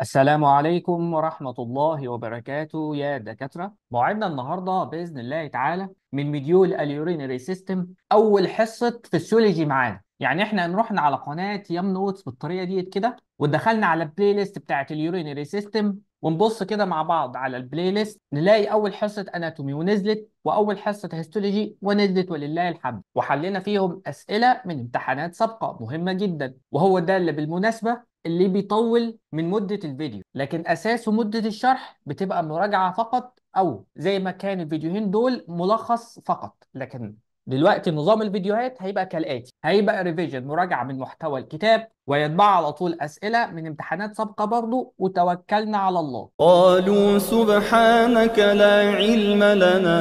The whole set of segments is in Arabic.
السلام عليكم ورحمة الله وبركاته يا دكاترة موعدنا النهاردة بإذن الله تعالى من مديول اليورينري سيستم أول حصة فسيولوجي معانا يعني احنا رحنا على قناة يام نوتس بالطريقة دي كده ودخلنا على البلاي ليست بتاعة اليورينري سيستم ونبص كده مع بعض على البلاي ليست نلاقي اول حصه اناتومي ونزلت واول حصه هيستولوجي ونزلت ولله الحمد وحلينا فيهم اسئله من امتحانات سابقه مهمه جدا وهو ده اللي بالمناسبه اللي بيطول من مدة الفيديو لكن أساسه مدة الشرح بتبقى مراجعة فقط أو زي ما كان الفيديوهين دول ملخص فقط لكن دلوقتي نظام الفيديوهات هيبقى كالآتي هيبقى ريفيجن مراجعة من محتوى الكتاب ويتبع على طول أسئلة من امتحانات سابقة برضه وتوكلنا على الله قالوا سبحانك لا علم لنا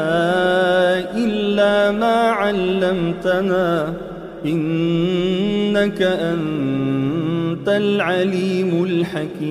إلا ما علمتنا إنك أنت العليم الحكيم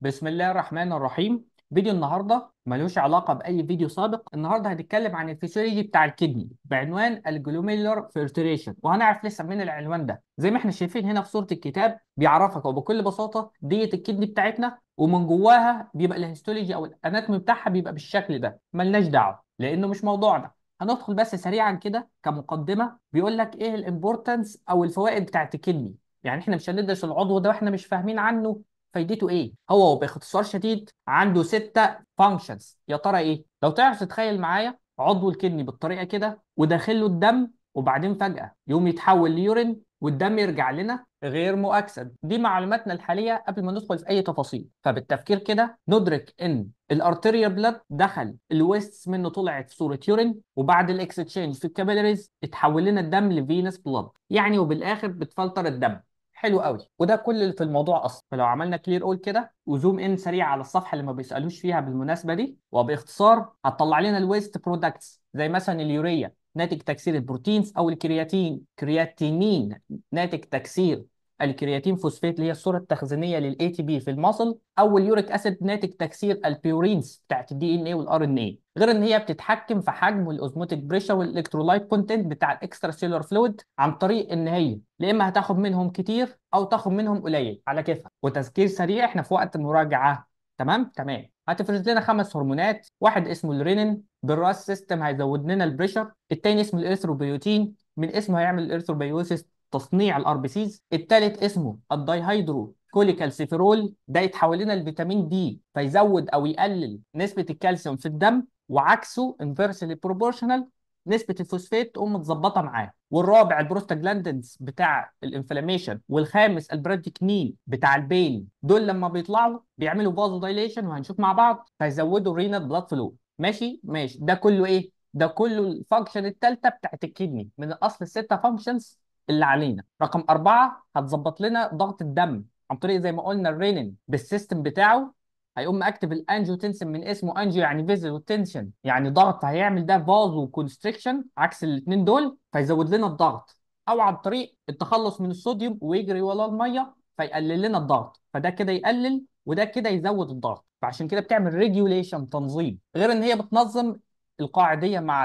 بسم الله الرحمن الرحيم فيديو النهارده ملوش علاقه باي فيديو سابق النهارده هنتكلم عن الفسيولوجي بتاع الكدني بعنوان الجلوميلر فلتريشن وهنعرف لسه من العنوان ده زي ما احنا شايفين هنا في صوره الكتاب بيعرفك وبكل بساطه ديت الكدني بتاعتنا ومن جواها بيبقى الهيستولوجي او الاناتومي بتاعها بيبقى بالشكل ده ملناش دعوه لانه مش موضوعنا هندخل بس سريعا كده كمقدمه بيقول لك ايه الامبورتنس او الفوائد بتاعت الكدني يعني احنا مش هندرس العضو ده واحنا مش فاهمين عنه فايدته ايه هو باختصار شديد عنده ستة فانكشنز يا ترى ايه لو تعرف تتخيل معايا عضو الكني بالطريقه كده وداخل له الدم وبعدين فجاه يقوم يتحول ليورين والدم يرجع لنا غير مؤكسد دي معلوماتنا الحاليه قبل ما ندخل في اي تفاصيل فبالتفكير كده ندرك ان الارتيريا بلاد دخل الويست منه طلعت صوره يورين وبعد الاكستشينج في الكابيلاريز اتحول لنا الدم لفينس بلاد يعني وبالاخر بتفلتر الدم حلو قوي وده كل اللي في الموضوع اصلا فلو عملنا كلير اول كده وزوم ان سريع على الصفحه اللي ما بيسالوش فيها بالمناسبه دي وباختصار هتطلع لنا الويست برودكتس زي مثلا اليوريا ناتج تكسير البروتينز او الكرياتين كرياتينين ناتج تكسير الكرياتين فوسفات اللي هي الصوره التخزينيه للاي تي بي في المصل او اليوريك اسيد ناتج تكسير البيورينز بتاعت الدي ان اي والار ان اي غير ان هي بتتحكم في حجم الاوزموتيك بريشر والالكترولايت كونتنت بتاع الاكسترا سيلولر فلويد عن طريق ان هي يا اما هتاخد منهم كتير او تاخد منهم قليل على كيفها وتذكير سريع احنا في وقت المراجعه تمام تمام هتفرز لنا خمس هرمونات واحد اسمه الرينين بالراس سيستم هيزود لنا البريشر التاني اسمه الارثروبيوتين من اسمه هيعمل الارثروبيوسيس تصنيع الار بي سيز التالت اسمه الدايهيدرو كوليكالسيفيرول ده يتحول لنا الفيتامين دي فيزود او يقلل نسبه الكالسيوم في الدم وعكسه انفرسلي بروبورشنال نسبه الفوسفات تقوم متظبطه معاه والرابع البروستاجلاندنز بتاع الانفلاميشن والخامس البرادكنين بتاع البين دول لما بيطلعوا بيعملوا فازو دايليشن وهنشوف مع بعض فيزودوا الرينال بلاد فلو ماشي ماشي ده كله ايه ده كله الفانكشن الثالثه بتاعت الكدني من الاصل السته فانكشنز اللي علينا رقم أربعة هتظبط لنا ضغط الدم عن طريق زي ما قلنا الرينين بالسيستم بتاعه هيقوم اكتب الانجيوتنسن من اسمه انجيو يعني فيزل وتنشن يعني ضغط فهيعمل ده فاز وكونستريكشن عكس الاثنين دول فيزود لنا الضغط او عن طريق التخلص من الصوديوم ويجري وراه الميه فيقلل لنا الضغط فده كده يقلل وده كده يزود الضغط فعشان كده بتعمل ريجوليشن تنظيم غير ان هي بتنظم القاعديه مع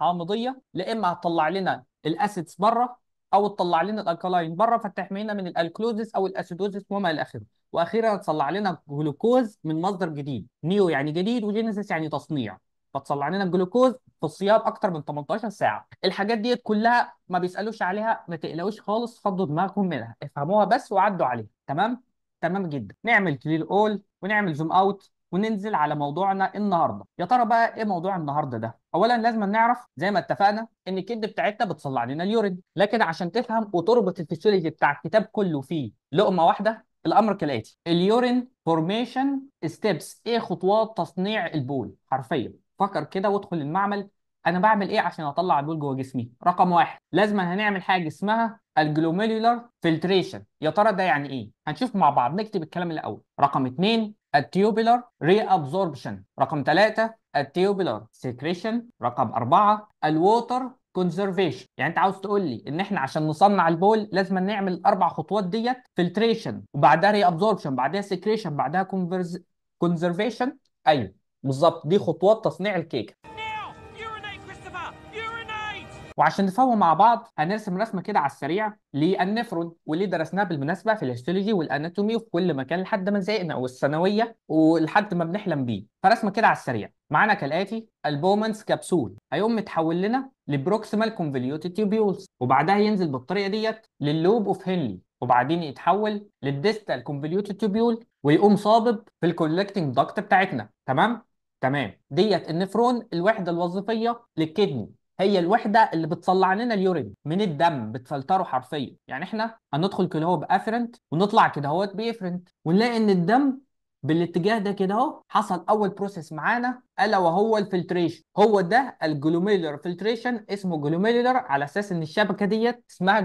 الحامضيه لا اما هتطلع لنا الاسيدز بره او تطلع لنا الالكالاين بره فتحمينا من الالكلوزس او الاسيدوزس وما الى اخره واخيرا تطلع لنا جلوكوز من مصدر جديد نيو يعني جديد وجينيسيس يعني تصنيع فتطلع لنا الجلوكوز في الصيام اكتر من 18 ساعه الحاجات ديت كلها ما بيسالوش عليها ما تقلقوش خالص فضوا دماغكم منها افهموها بس وعدوا عليها تمام تمام جدا نعمل كلير اول ونعمل زوم اوت وننزل على موضوعنا النهارده يا ترى بقى ايه موضوع النهارده ده اولا لازم نعرف زي ما اتفقنا ان الكد بتاعتنا بتصلع لنا اليورين لكن عشان تفهم وتربط الفيسيولوجي بتاع الكتاب كله في لقمه واحده الامر كالاتي اليورين فورميشن ستيبس ايه خطوات تصنيع البول حرفيا فكر كده وادخل المعمل انا بعمل ايه عشان اطلع البول جوه جسمي رقم واحد لازم هنعمل حاجه اسمها الجلوميرولار فلتريشن يا ترى ده يعني ايه هنشوف مع بعض نكتب الكلام الاول رقم اتنين التيوبولار ري ابزوربشن رقم ثلاثة التيوبولار سكريشن رقم أربعة الووتر كونزرفيشن يعني انت عاوز تقول لي ان احنا عشان نصنع البول لازم نعمل الاربع خطوات ديت فلتريشن وبعدها ري ابزوربشن بعدها سكريشن بعدها كونفرز كونزرفيشن ايوه بالظبط دي خطوات تصنيع الكيكه وعشان نفهمه مع بعض هنرسم رسمه كده على السريع للنفرون واللي درسناه بالمناسبه في الهيستولوجي والاناتومي وفي كل مكان لحد ما زهقنا والثانويه ولحد ما بنحلم بيه فرسمه كده على السريع معانا كالاتي البومنس كبسول هيقوم متحول لنا لبروكسيمال كونفوليوتد تيوبيولز وبعدها ينزل بالطريقه ديت للوب اوف هنلي وبعدين يتحول للديستال كونفوليوتد تيوبيول ويقوم صابب في الكولكتنج داكت بتاعتنا تمام تمام ديت النفرون الوحده الوظيفيه للكدني هي الوحده اللي بتطلع لنا اليورين من الدم بتفلتره حرفيا يعني احنا هندخل كده اهو بافرنت ونطلع كده اهوت بافرنت ونلاقي ان الدم بالاتجاه ده كده اهو حصل اول بروسيس معانا الا وهو الفلتريشن هو ده الجلوميلر فلتريشن اسمه جلوميلر على اساس ان الشبكه ديت اسمها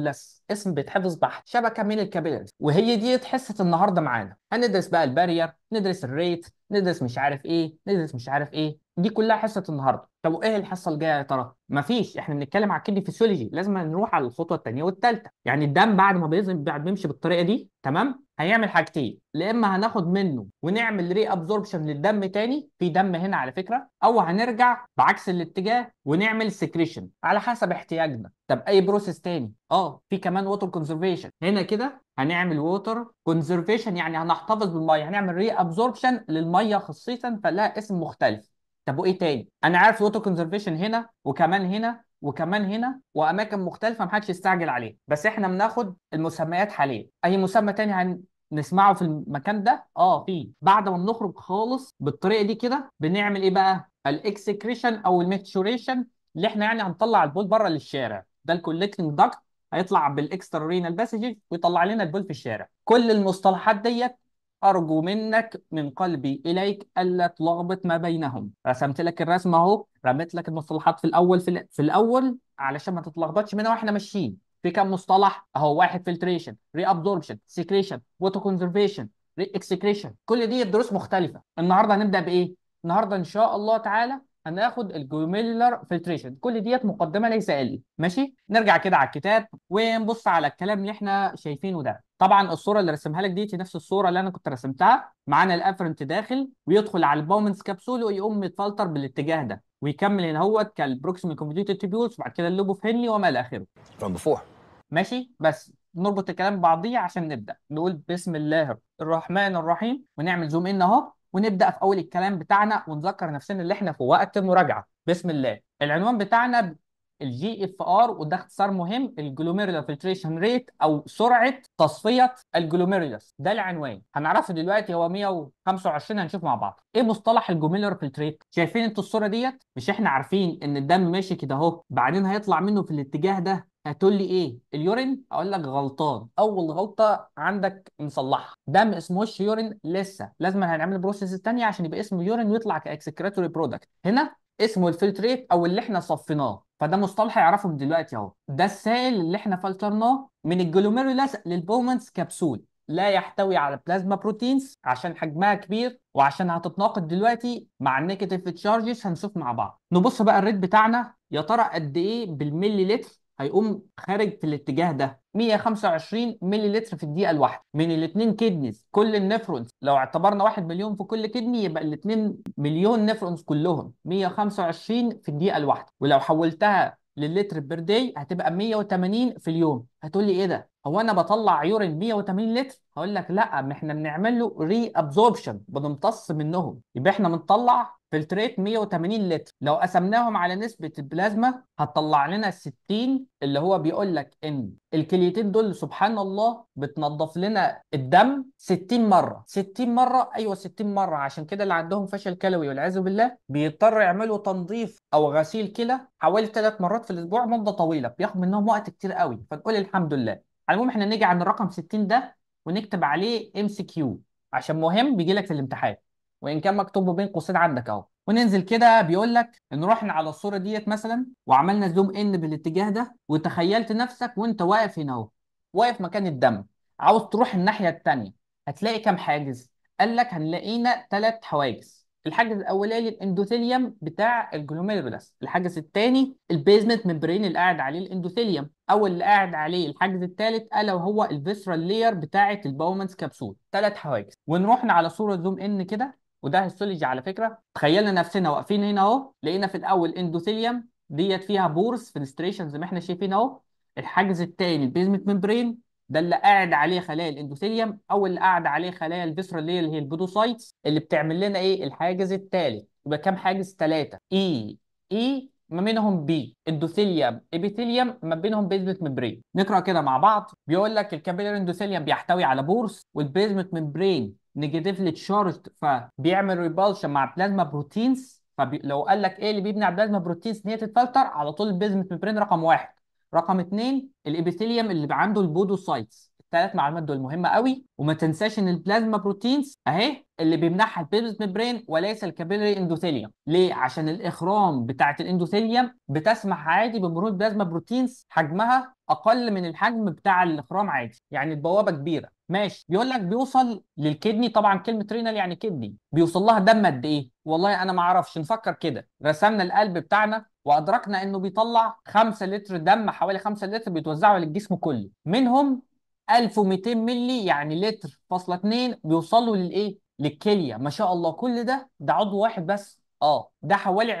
لس اسم بيتحفظ بحت شبكه من الكابيلرز وهي دي حصه النهارده معانا هندرس بقى البارير ندرس الريت ندرس مش عارف ايه ندرس مش عارف ايه دي كلها حصه النهارده طب وايه الحصه الجايه يا ترى مفيش احنا بنتكلم على الكدني فيسيولوجي لازم نروح على الخطوه الثانيه والثالثه يعني الدم بعد ما بيزن بعد بيمشي بالطريقه دي تمام هيعمل حاجتين يا اما هناخد منه ونعمل ري ابزوربشن للدم تاني في دم هنا على فكره او هنرجع بعكس الاتجاه ونعمل سكريشن على حسب احتياجنا طب اي بروسيس تاني اه في كمان ووتر كونزرفيشن هنا كده هنعمل ووتر كونزرفيشن يعني هنحتفظ بالميه هنعمل ري ابزوربشن للميه خصيصا فلها اسم مختلف طب وايه تاني؟ انا عارف الوتر كونزرفيشن هنا وكمان هنا وكمان هنا واماكن مختلفه محدش يستعجل عليه بس احنا بناخد المسميات حاليا اي مسمى تاني هنسمعه نسمعه في المكان ده اه في، بعد ما بنخرج خالص بالطريقه دي كده بنعمل ايه بقى الاكسكريشن او الميتشوريشن اللي احنا يعني هنطلع البول بره للشارع ده الكولكتنج داكت هيطلع بالاكسترا رينال باسجز ويطلع لنا البول في الشارع كل المصطلحات ديت أرجو منك من قلبي إليك ألا تلخبط ما بينهم رسمت لك الرسمة أهو رميت لك المصطلحات في الأول في, في الأول علشان ما تتلخبطش منها وإحنا ماشيين في كام مصطلح أهو واحد فلتريشن ري أبزوربشن سكريشن ووتر كونزرفيشن ري اكسكريشن كل دي دروس مختلفة النهاردة هنبدأ بإيه؟ النهاردة إن شاء الله تعالى هناخد الجوميلر فلتريشن كل ديت مقدمه ليس إلا ماشي نرجع كده على الكتاب ونبص على الكلام اللي احنا شايفينه ده طبعا الصوره اللي رسمها لك دي نفس الصوره اللي انا كنت رسمتها معانا الافرنت داخل ويدخل على البومنس كبسول ويقوم متفلتر بالاتجاه ده ويكمل هنا هوت كالبروكسيمال كونفيتيوتد تيبيولز وبعد كده اللوب اوف هنلي وما الى اخره بفوح ماشي بس نربط الكلام ببعضيه عشان نبدا نقول بسم الله الرحمن الرحيم ونعمل زوم ان اهو ونبدا في اول الكلام بتاعنا ونذكر نفسنا اللي احنا في وقت مراجعه بسم الله العنوان بتاعنا الجي اف ار وده اختصار مهم الجلوميرولار فلتريشن ريت او سرعه تصفيه الجلوميرولس ده العنوان هنعرفه دلوقتي هو 125 هنشوف مع بعض ايه مصطلح الجلوميرولار فلتريت شايفين انتوا الصوره ديت مش احنا عارفين ان الدم ماشي كده اهو بعدين هيطلع منه في الاتجاه ده هتقول لي ايه اليورين اقول لك غلطان اول غلطه عندك نصلحها دم اسمهوش يورين لسه لازم هنعمل بروسيس تانية عشان يبقى اسمه يورين ويطلع كاكسكريتوري برودكت هنا اسمه الفلتريت ايه او اللي احنا صفيناه فده مصطلح يعرفه من دلوقتي اهو ده السائل اللي احنا فلترناه من الجلوميرولاس للبومنس كبسول لا يحتوي على بلازما بروتينز عشان حجمها كبير وعشان هتتناقض دلوقتي مع النيجاتيف تشارجز هنشوف مع بعض نبص بقى الريت بتاعنا يا ترى قد ايه بالملي لتر هيقوم خارج في الاتجاه ده 125 ملي لتر في الدقيقه الواحده من الاثنين كيدنيز كل النفرونز لو اعتبرنا 1 مليون في كل كدني يبقى الاثنين مليون نفرونز كلهم 125 في الدقيقه الواحده ولو حولتها للتر بير داي هتبقى 180 في اليوم هتقول لي ايه ده هو انا بطلع يورين 180 لتر هقول لك لا ما احنا بنعمل له ري ابزوربشن بنمتص منهم يبقى احنا بنطلع فلتريت 180 لتر لو قسمناهم على نسبه البلازما هتطلع لنا 60 اللي هو بيقول لك ان الكليتين دول سبحان الله بتنظف لنا الدم 60 مره 60 مره ايوه 60 مره عشان كده اللي عندهم فشل كلوي والعياذ بالله بيضطروا يعملوا تنظيف او غسيل كلى حوالي ثلاث مرات في الاسبوع مده طويله بياخد منهم وقت كتير قوي فنقول الحمد لله على المهم احنا نيجي عند الرقم 60 ده ونكتب عليه ام سي كيو عشان مهم بيجي لك في الامتحان وان كان مكتوب بين قوسين عندك اهو وننزل كده بيقول لك ان رحنا على الصوره ديت مثلا وعملنا زوم ان بالاتجاه ده وتخيلت نفسك وانت واقف هنا اهو واقف مكان الدم عاوز تروح الناحيه الثانيه هتلاقي كام حاجز قال لك هنلاقينا ثلاث حواجز الحاجز الاولاني الاندوثيليوم بتاع الجلوميرولس الحاجز الثاني البيزمنت ممبرين اللي قاعد عليه الاندوثيليوم او اللي قاعد عليه الحاجز الثالث الا وهو الفيسرال لاير بتاعه الباومنز كبسول ثلاث حواجز ونروح على صوره زوم ان كده وده هيستولوجي على فكره تخيلنا نفسنا واقفين هنا اهو لقينا في الاول اندوثيليوم ديت فيها بورس فينستريشن زي ما احنا شايفين اهو الحاجز الثاني البيزمنت ممبرين ده اللي قاعد عليه خلايا الاندوثيليوم او اللي قاعد عليه خلايا الفيسرال لاير اللي هي البودوسايتس اللي بتعمل لنا ايه الحاجز الثالث يبقى كام حاجز ثلاثه اي e. اي e ما بينهم بي اندوثيليوم ابيثيليوم ما بينهم بيزمت ممبرين نقرا كده مع بعض بيقول لك الكابيلاري اندوثيليوم بيحتوي على بورس والبيزمت ممبرين نيجاتيفلي تشارجد فبيعمل ريبالشن مع بلازما بروتينز فلو قال لك ايه اللي بيمنع بلازما بروتينز ان هي تتفلتر على طول البيزمت ممبرين رقم واحد رقم اثنين الابيثيليوم اللي عنده البودوسايتس الثلاث معلومات دول مهمه قوي وما تنساش ان البلازما بروتينز اهي اللي بيمنحها البيبس ميمبرين وليس الكابيلري اندوثيليوم ليه عشان الاخرام بتاعه الاندوثيليوم بتسمح عادي بمرور بلازما بروتينز حجمها اقل من الحجم بتاع الاخرام عادي يعني البوابه كبيره ماشي بيقول لك بيوصل للكدني طبعا كلمه رينال يعني كدني بيوصل لها دم قد ايه والله انا ما اعرفش نفكر كده رسمنا القلب بتاعنا وادركنا انه بيطلع 5 لتر دم حوالي 5 لتر بيتوزعوا للجسم كله منهم 1200 مللي يعني لتر فاصلة 2 بيوصلوا للايه؟ للكليه ما شاء الله كل ده ده عضو واحد بس اه ده حوالي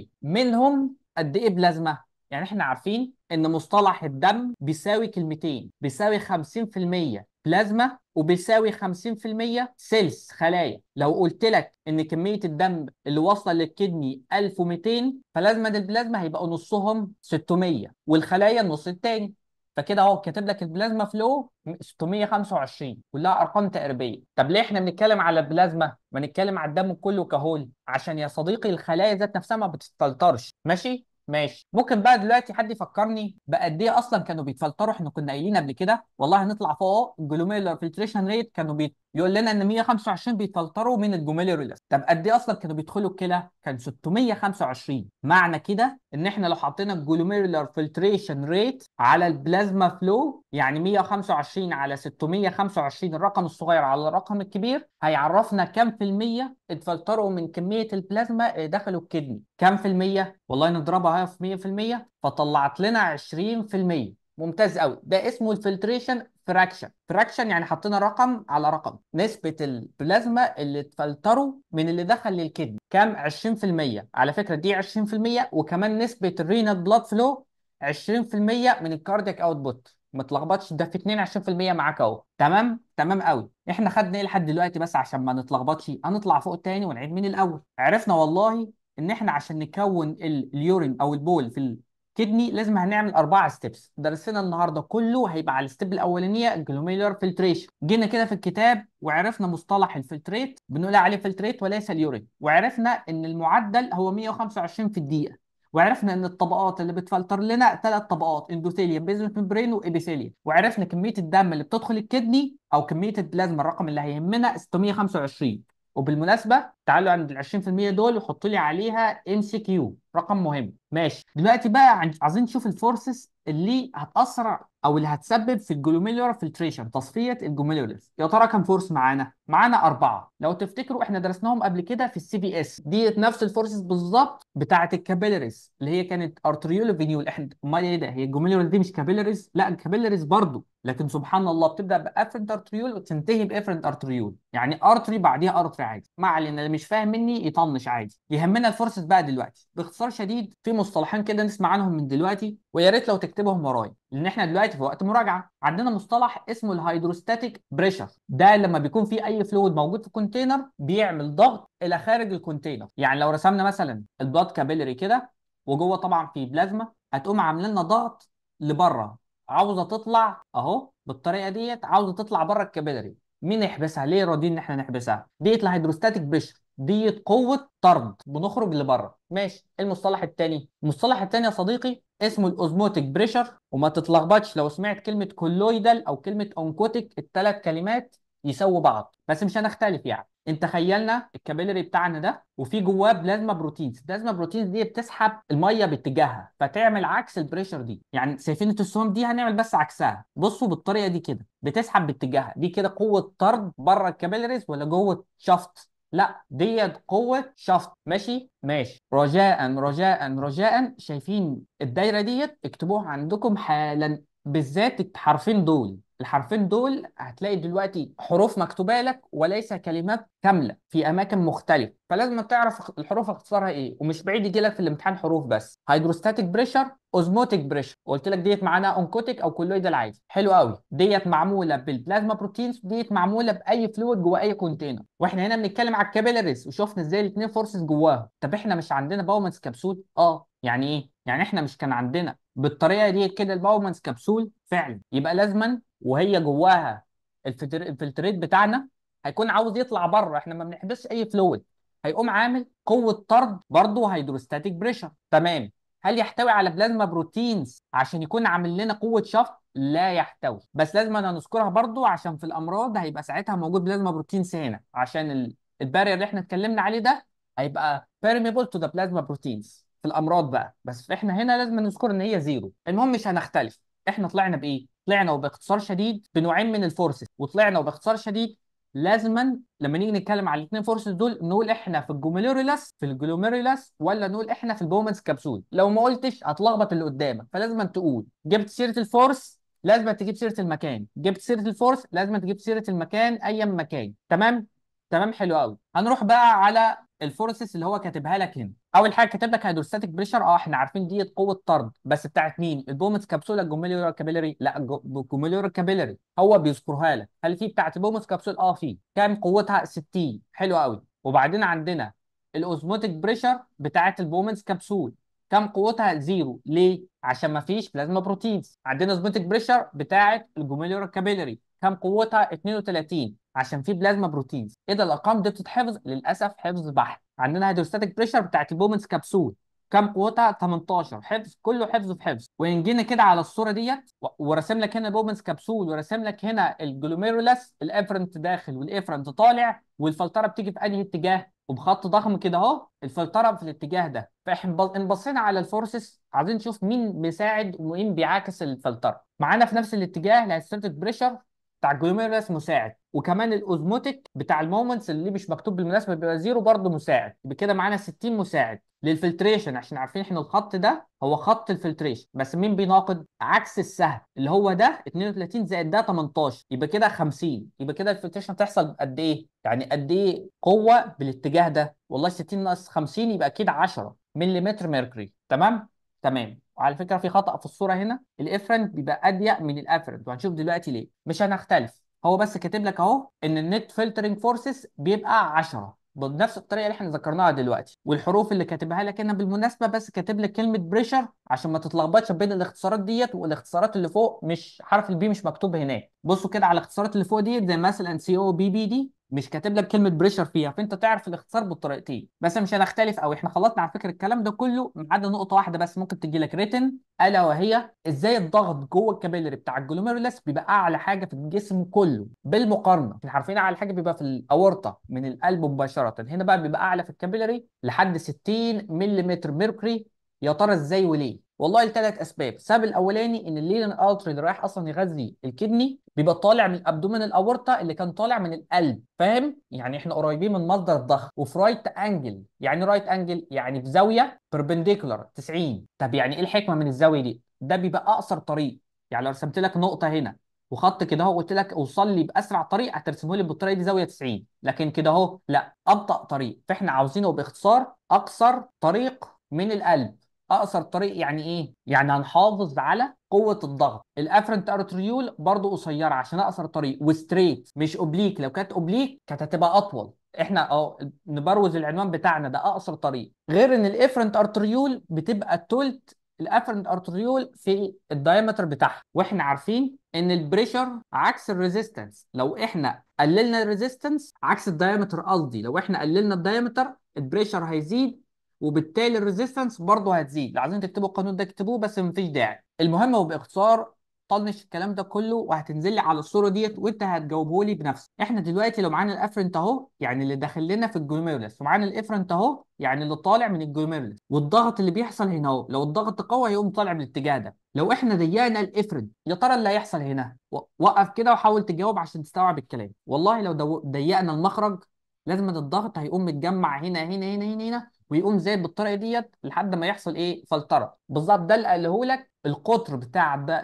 20% منهم قد ايه بلازما؟ يعني احنا عارفين ان مصطلح الدم بيساوي كلمتين بيساوي 50% بلازما وبيساوي 50% سيلز خلايا لو قلت لك ان كميه الدم اللي واصله للكدني 1200 فلازما البلازما هيبقى نصهم 600 والخلايا النص الثاني فكده اهو كاتب لك البلازما فلو 625 كلها ارقام تقريبيه طب ليه احنا بنتكلم على البلازما ما نتكلم على الدم كله كهول عشان يا صديقي الخلايا ذات نفسها ما بتستلطرش ماشي ماشي ممكن بقى دلوقتي حد يفكرني بقد ايه اصلا كانوا بيتفلتروا احنا كنا قايلين قبل كده والله هنطلع فوق الجلوميرولار فلتريشن ريت كانوا بيقول يقول لنا ان 125 بيتفلتروا من الجلوميرولس طب قد ايه اصلا كانوا بيدخلوا الكلى كان 625 معنى كده ان احنا لو حطينا الجلوميرولار فلتريشن ريت على البلازما فلو يعني 125 على 625 الرقم الصغير على الرقم الكبير هيعرفنا كام في المية اتفلتروا من كمية البلازما دخلوا الكدني كام في المية؟ والله نضربها في 100 في المية فطلعت لنا 20 في المية ممتاز قوي ده اسمه الفلتريشن فراكشن فراكشن يعني حطينا رقم على رقم نسبة البلازما اللي اتفلتروا من اللي دخل للكدني كام 20% على فكرة دي 20% وكمان نسبة الرينال بلاد فلو 20% من الكاردياك اوتبوت ما تلخبطش ده في 22% معاك اهو تمام تمام قوي احنا خدنا ايه لحد دلوقتي بس عشان ما نتلخبطش هنطلع فوق تاني ونعيد من الاول عرفنا والله ان احنا عشان نكون اليورين او البول في الكدني لازم هنعمل اربع ستيبس درسنا النهارده كله هيبقى على الستيب الاولانيه الجلوميلر فلتريشن جينا كده في الكتاب وعرفنا مصطلح الفلتريت بنقول عليه فلتريت وليس اليورين وعرفنا ان المعدل هو 125 في الدقيقه وعرفنا ان الطبقات اللي بتفلتر لنا ثلاث طبقات اندوثيليوم بيزمنت ميمبرين وابيثيليوم وعرفنا كميه الدم اللي بتدخل الكدني او كميه البلازما الرقم اللي هيهمنا 625 وبالمناسبه تعالوا عند ال 20% دول وحطوا لي عليها ام سي كيو رقم مهم ماشي دلوقتي بقى عايزين نشوف الفورسز اللي هتأثر أو اللي هتسبب في الجلوميلور فلتريشن تصفية الجلوميرولس يا ترى كم فورس معانا؟ معانا أربعة لو تفتكروا إحنا درسناهم قبل كده في السي في إس دي نفس الفورسز بالظبط بتاعة الكابيلاريز اللي هي كانت أرتريول فينيول إحنا أمال إيه ده؟ هي الجلوميرولس دي مش كابيلاريز؟ لا الكابيلاريز برضه لكن سبحان الله بتبدأ بأفرنت أرتريول وتنتهي بأفرنت أرتريول يعني أرتري بعديها أرتري عادي ما علينا اللي مش فاهم مني يطنش عادي يهمنا الفورسز بقى دلوقتي باختصار شديد في مصطلحين كده نسمع عنهم من دلوقتي ويا ريت لو تكتب اكتبهم ورايا لان احنا دلوقتي في وقت مراجعه عندنا مصطلح اسمه الهيدروستاتيك بريشر ده لما بيكون في اي فلويد موجود في كونتينر بيعمل ضغط الى خارج الكونتينر يعني لو رسمنا مثلا البلاد كابيلري كده وجوه طبعا في بلازما هتقوم عامل لنا ضغط لبره عاوزه تطلع اهو بالطريقه ديت عاوزه تطلع بره الكابيلري مين يحبسها ليه راضيين ان احنا نحبسها ديت الهيدروستاتيك بريشر ديت قوه طرد بنخرج لبره ماشي إيه المصطلح الثاني المصطلح الثاني يا صديقي اسمه الاوزموتيك بريشر وما تتلخبطش لو سمعت كلمه كولويدال او كلمه اونكوتيك الثلاث كلمات يساووا بعض بس مش هنختلف يعني انت تخيلنا الكابيلري بتاعنا ده وفي جواه بلازما بروتينز بلازما بروتينز دي بتسحب الميه باتجاهها فتعمل عكس البريشر دي يعني سيفينه السهم دي هنعمل بس عكسها بصوا بالطريقه دي كده بتسحب باتجاهها دي كده قوه طرد بره الكابيلريز ولا جوه شفط لا ديت قوه شفط ماشي ماشي رجاء رجاء رجاء شايفين الدايره ديت اكتبوها عندكم حالا بالذات الحرفين دول الحرفين دول هتلاقي دلوقتي حروف مكتوبه لك وليس كلمات كامله في اماكن مختلفه فلازم تعرف الحروف اختصارها ايه ومش بعيد يجي لك في الامتحان حروف بس هيدروستاتيك بريشر اوزموتيك بريشر قلت لك ديت معناها اونكوتيك او كلويد العادي حلو قوي ديت معموله بالبلازما بروتينز ديت معموله باي فلويد جوه اي كونتينر واحنا هنا بنتكلم على الكابيلاريز وشفنا ازاي الاثنين فورسز جواها طب احنا مش عندنا باومنس كبسول اه يعني ايه يعني احنا مش كان عندنا بالطريقه دي كده الباومنس كبسول فعلا يبقى لازما وهي جواها الفلتريت بتاعنا هيكون عاوز يطلع بره احنا ما بنحبسش اي فلويد هيقوم عامل قوه طرد برضه هيدروستاتيك بريشر تمام هل يحتوي على بلازما بروتينز عشان يكون عامل لنا قوه شفط لا يحتوي بس لازم انا نذكرها برضو عشان في الامراض هيبقى ساعتها موجود بلازما بروتينز هنا عشان البارير اللي احنا اتكلمنا عليه ده هيبقى بيرميبل تو ذا بلازما بروتينز في الامراض بقى بس احنا هنا لازم نذكر ان هي زيرو المهم مش هنختلف احنا طلعنا بايه طلعنا وباختصار شديد بنوعين من الفورسز وطلعنا وباختصار شديد لازما لما نيجي نتكلم على الاثنين فورسز دول نقول احنا في الجوميرولس في الجلوميرولس ولا نقول احنا في البومنس كبسول لو ما قلتش هتلخبط اللي قدامك فلازما تقول جبت سيره الفورس لازم تجيب سيره المكان جبت سيره الفورس لازم تجيب سيره المكان ايا مكان تمام تمام حلو قوي هنروح بقى على الفورسز اللي هو كاتبها لك هنا اول حاجه كاتب لك هيدروستاتيك بريشر اه احنا عارفين دي قوه طرد بس بتاعت مين البومس كبسوله الجوميلور كابيلري لا الجوميلور كابيلري هو بيذكرها لك هل في بتاعت بومس كبسول اه في كام قوتها 60 حلو قوي وبعدين عندنا الاوزموتيك بريشر بتاعت البومس كبسول كم قوتها زيرو ليه عشان ما فيش بلازما بروتينز عندنا اوزموتيك بريشر بتاعت الجوميلور كابيلري كام قوتها 32 عشان في بلازما بروتينز ايه ده الارقام دي بتتحفظ للاسف حفظ بحت عندنا هيدروستاتيك بريشر بتاعت البومنز كبسول كام قوتها 18 حفظ كله حفظ في حفظ وان جينا كده على الصوره ديت وراسم لك هنا البومنز كبسول وراسم لك هنا الجلوميرولس الافرنت داخل والافرنت طالع والفلتره بتيجي في انهي اتجاه وبخط ضخم كده اهو الفلتره في الاتجاه ده فاحنا ان بصينا على الفورسز عايزين نشوف مين مساعد ومين بيعاكس الفلتره معانا في نفس الاتجاه الهيدروستاتيك بريشر بتاع الجلوميرولس مساعد وكمان الاوزموتيك بتاع المومنتس اللي مش مكتوب بالمناسبه بيبقى زيرو برضه مساعد بكده معانا 60 مساعد للفلتريشن عشان عارفين احنا الخط ده هو خط الفلتريشن بس مين بيناقض عكس السهم اللي هو ده 32 زائد ده 18 يبقى كده 50 يبقى كده الفلتريشن تحصل قد ايه يعني قد ايه قوه بالاتجاه ده والله 60 ناقص 50 يبقى اكيد 10 ملم ميركوري تمام تمام وعلى فكره في خطا في الصوره هنا الافرنت بيبقى اضيق من الافرنت وهنشوف دلوقتي ليه مش هنختلف هو بس كاتب لك اهو ان النت فلترنج فورسز بيبقى 10 بنفس الطريقه اللي احنا ذكرناها دلوقتي والحروف اللي كاتبها لك هنا بالمناسبه بس كاتب لك كلمه بريشر عشان ما تتلخبطش بين الاختصارات ديت والاختصارات اللي فوق مش حرف البي مش مكتوب هناك بصوا كده على الاختصارات اللي فوق ديت زي مثلا سي او بي بي دي مش كاتب لك كلمه بريشر فيها فانت تعرف الاختصار بالطريقتين بس مش هنختلف قوي احنا خلصنا على فكره الكلام ده كله ما عدا نقطه واحده بس ممكن تجي لك ريتن الا وهي ازاي الضغط جوه الكابيلري بتاع الجلوميرولس بيبقى اعلى حاجه في الجسم كله بالمقارنه في حرفيا اعلى حاجه بيبقى في الاورطه من القلب مباشره هنا بقى بيبقى اعلى في الكابيلري لحد 60 ملم ميركوري يا ترى ازاي وليه والله لثلاث اسباب السبب الاولاني ان الليلين الالتر اللي رايح اصلا يغذي الكدني بيبقى طالع من الابدومن الاورطه اللي كان طالع من القلب فاهم يعني احنا قريبين من مصدر الضغط وفي رايت انجل يعني رايت انجل يعني في زاويه بيربنديكولار 90 طب يعني ايه الحكمه من الزاويه دي ده بيبقى اقصر طريق يعني لو رسمت لك نقطه هنا وخط كده اهو قلت لك اوصل لي باسرع طريق هترسمه لي بالطريقه دي زاويه 90 لكن كده اهو لا ابطا طريق فاحنا عاوزينه باختصار اقصر طريق من القلب اقصر طريق يعني ايه؟ يعني هنحافظ على قوه الضغط الافرنت ارتريول برضو قصيره عشان اقصر طريق وستريت مش اوبليك لو كانت اوبليك كانت هتبقى اطول احنا اه نبروز العنوان بتاعنا ده اقصر طريق غير ان الافرنت ارتريول بتبقى التلت الافرنت ارتريول في الدايمتر بتاعها واحنا عارفين ان البريشر عكس الريزيستنس لو احنا قللنا الريزيستنس عكس الدايمتر قصدي لو احنا قللنا الدايمتر البريشر هيزيد وبالتالي الريزيستنس برضه هتزيد لو عايزين تكتبوا القانون ده اكتبوه بس مفيش داعي المهم وباختصار طنش الكلام ده كله وهتنزل لي على الصوره ديت وانت هتجاوبه لي بنفسك احنا دلوقتي لو معانا الافرنت اهو يعني اللي داخل لنا في الجلوميرولس ومعانا الافرنت اهو يعني اللي طالع من الجلوميرولس والضغط اللي بيحصل هنا اهو لو الضغط قوي هيقوم طالع من الاتجاه ده لو احنا ضيقنا الافرنت يا ترى اللي هيحصل هنا وقف كده وحاول تجاوب عشان تستوعب الكلام والله لو ضيقنا المخرج لازم الضغط هيقوم متجمع هنا هنا هنا هنا هنا ويقوم زايد بالطريقه ديت لحد ما يحصل ايه فلتره بالظبط ده اللي قالهولك القطر بتاع ده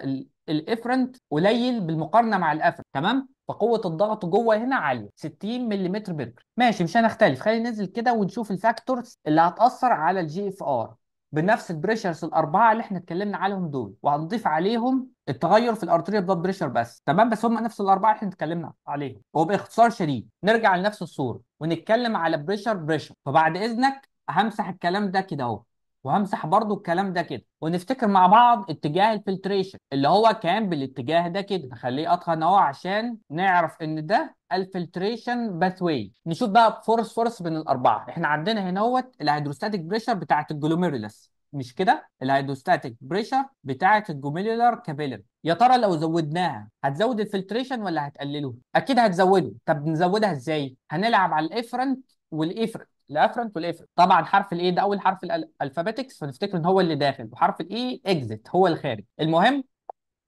الافرنت قليل بالمقارنه مع الافرنت تمام فقوه الضغط جوه هنا عاليه 60 ملم برجر ماشي مش هنختلف خلينا ننزل كده ونشوف الفاكتورز اللي هتاثر على الجي اف ار بنفس البريشرز الاربعه اللي احنا اتكلمنا عليهم دول وهنضيف عليهم التغير في الارتريا بلاد بريشر بس تمام بس هم نفس الاربعه اللي احنا اتكلمنا عليهم وباختصار شديد نرجع لنفس الصوره ونتكلم على بريشر بريشر فبعد اذنك همسح الكلام ده كده اهو وهمسح برضو الكلام ده كده ونفتكر مع بعض اتجاه الفلتريشن اللي هو كان بالاتجاه ده كده نخليه اطخن اهو عشان نعرف ان ده الفلتريشن واي نشوف بقى فورس فورس بين الاربعه احنا عندنا هنا الهيدروستاتيك بريشر بتاعه الجلوميرولس مش كده الهيدروستاتيك بريشر بتاعه الجوميلولار كابيلر يا ترى لو زودناها هتزود الفلتريشن ولا هتقلله اكيد هتزوده طب نزودها ازاي هنلعب على الافرنت والافرنت الافرنت والافرنت طبعا حرف الاي ده اول حرف الالفابيتكس فنفتكر ان هو اللي داخل وحرف الاي اكزيت هو الخارج المهم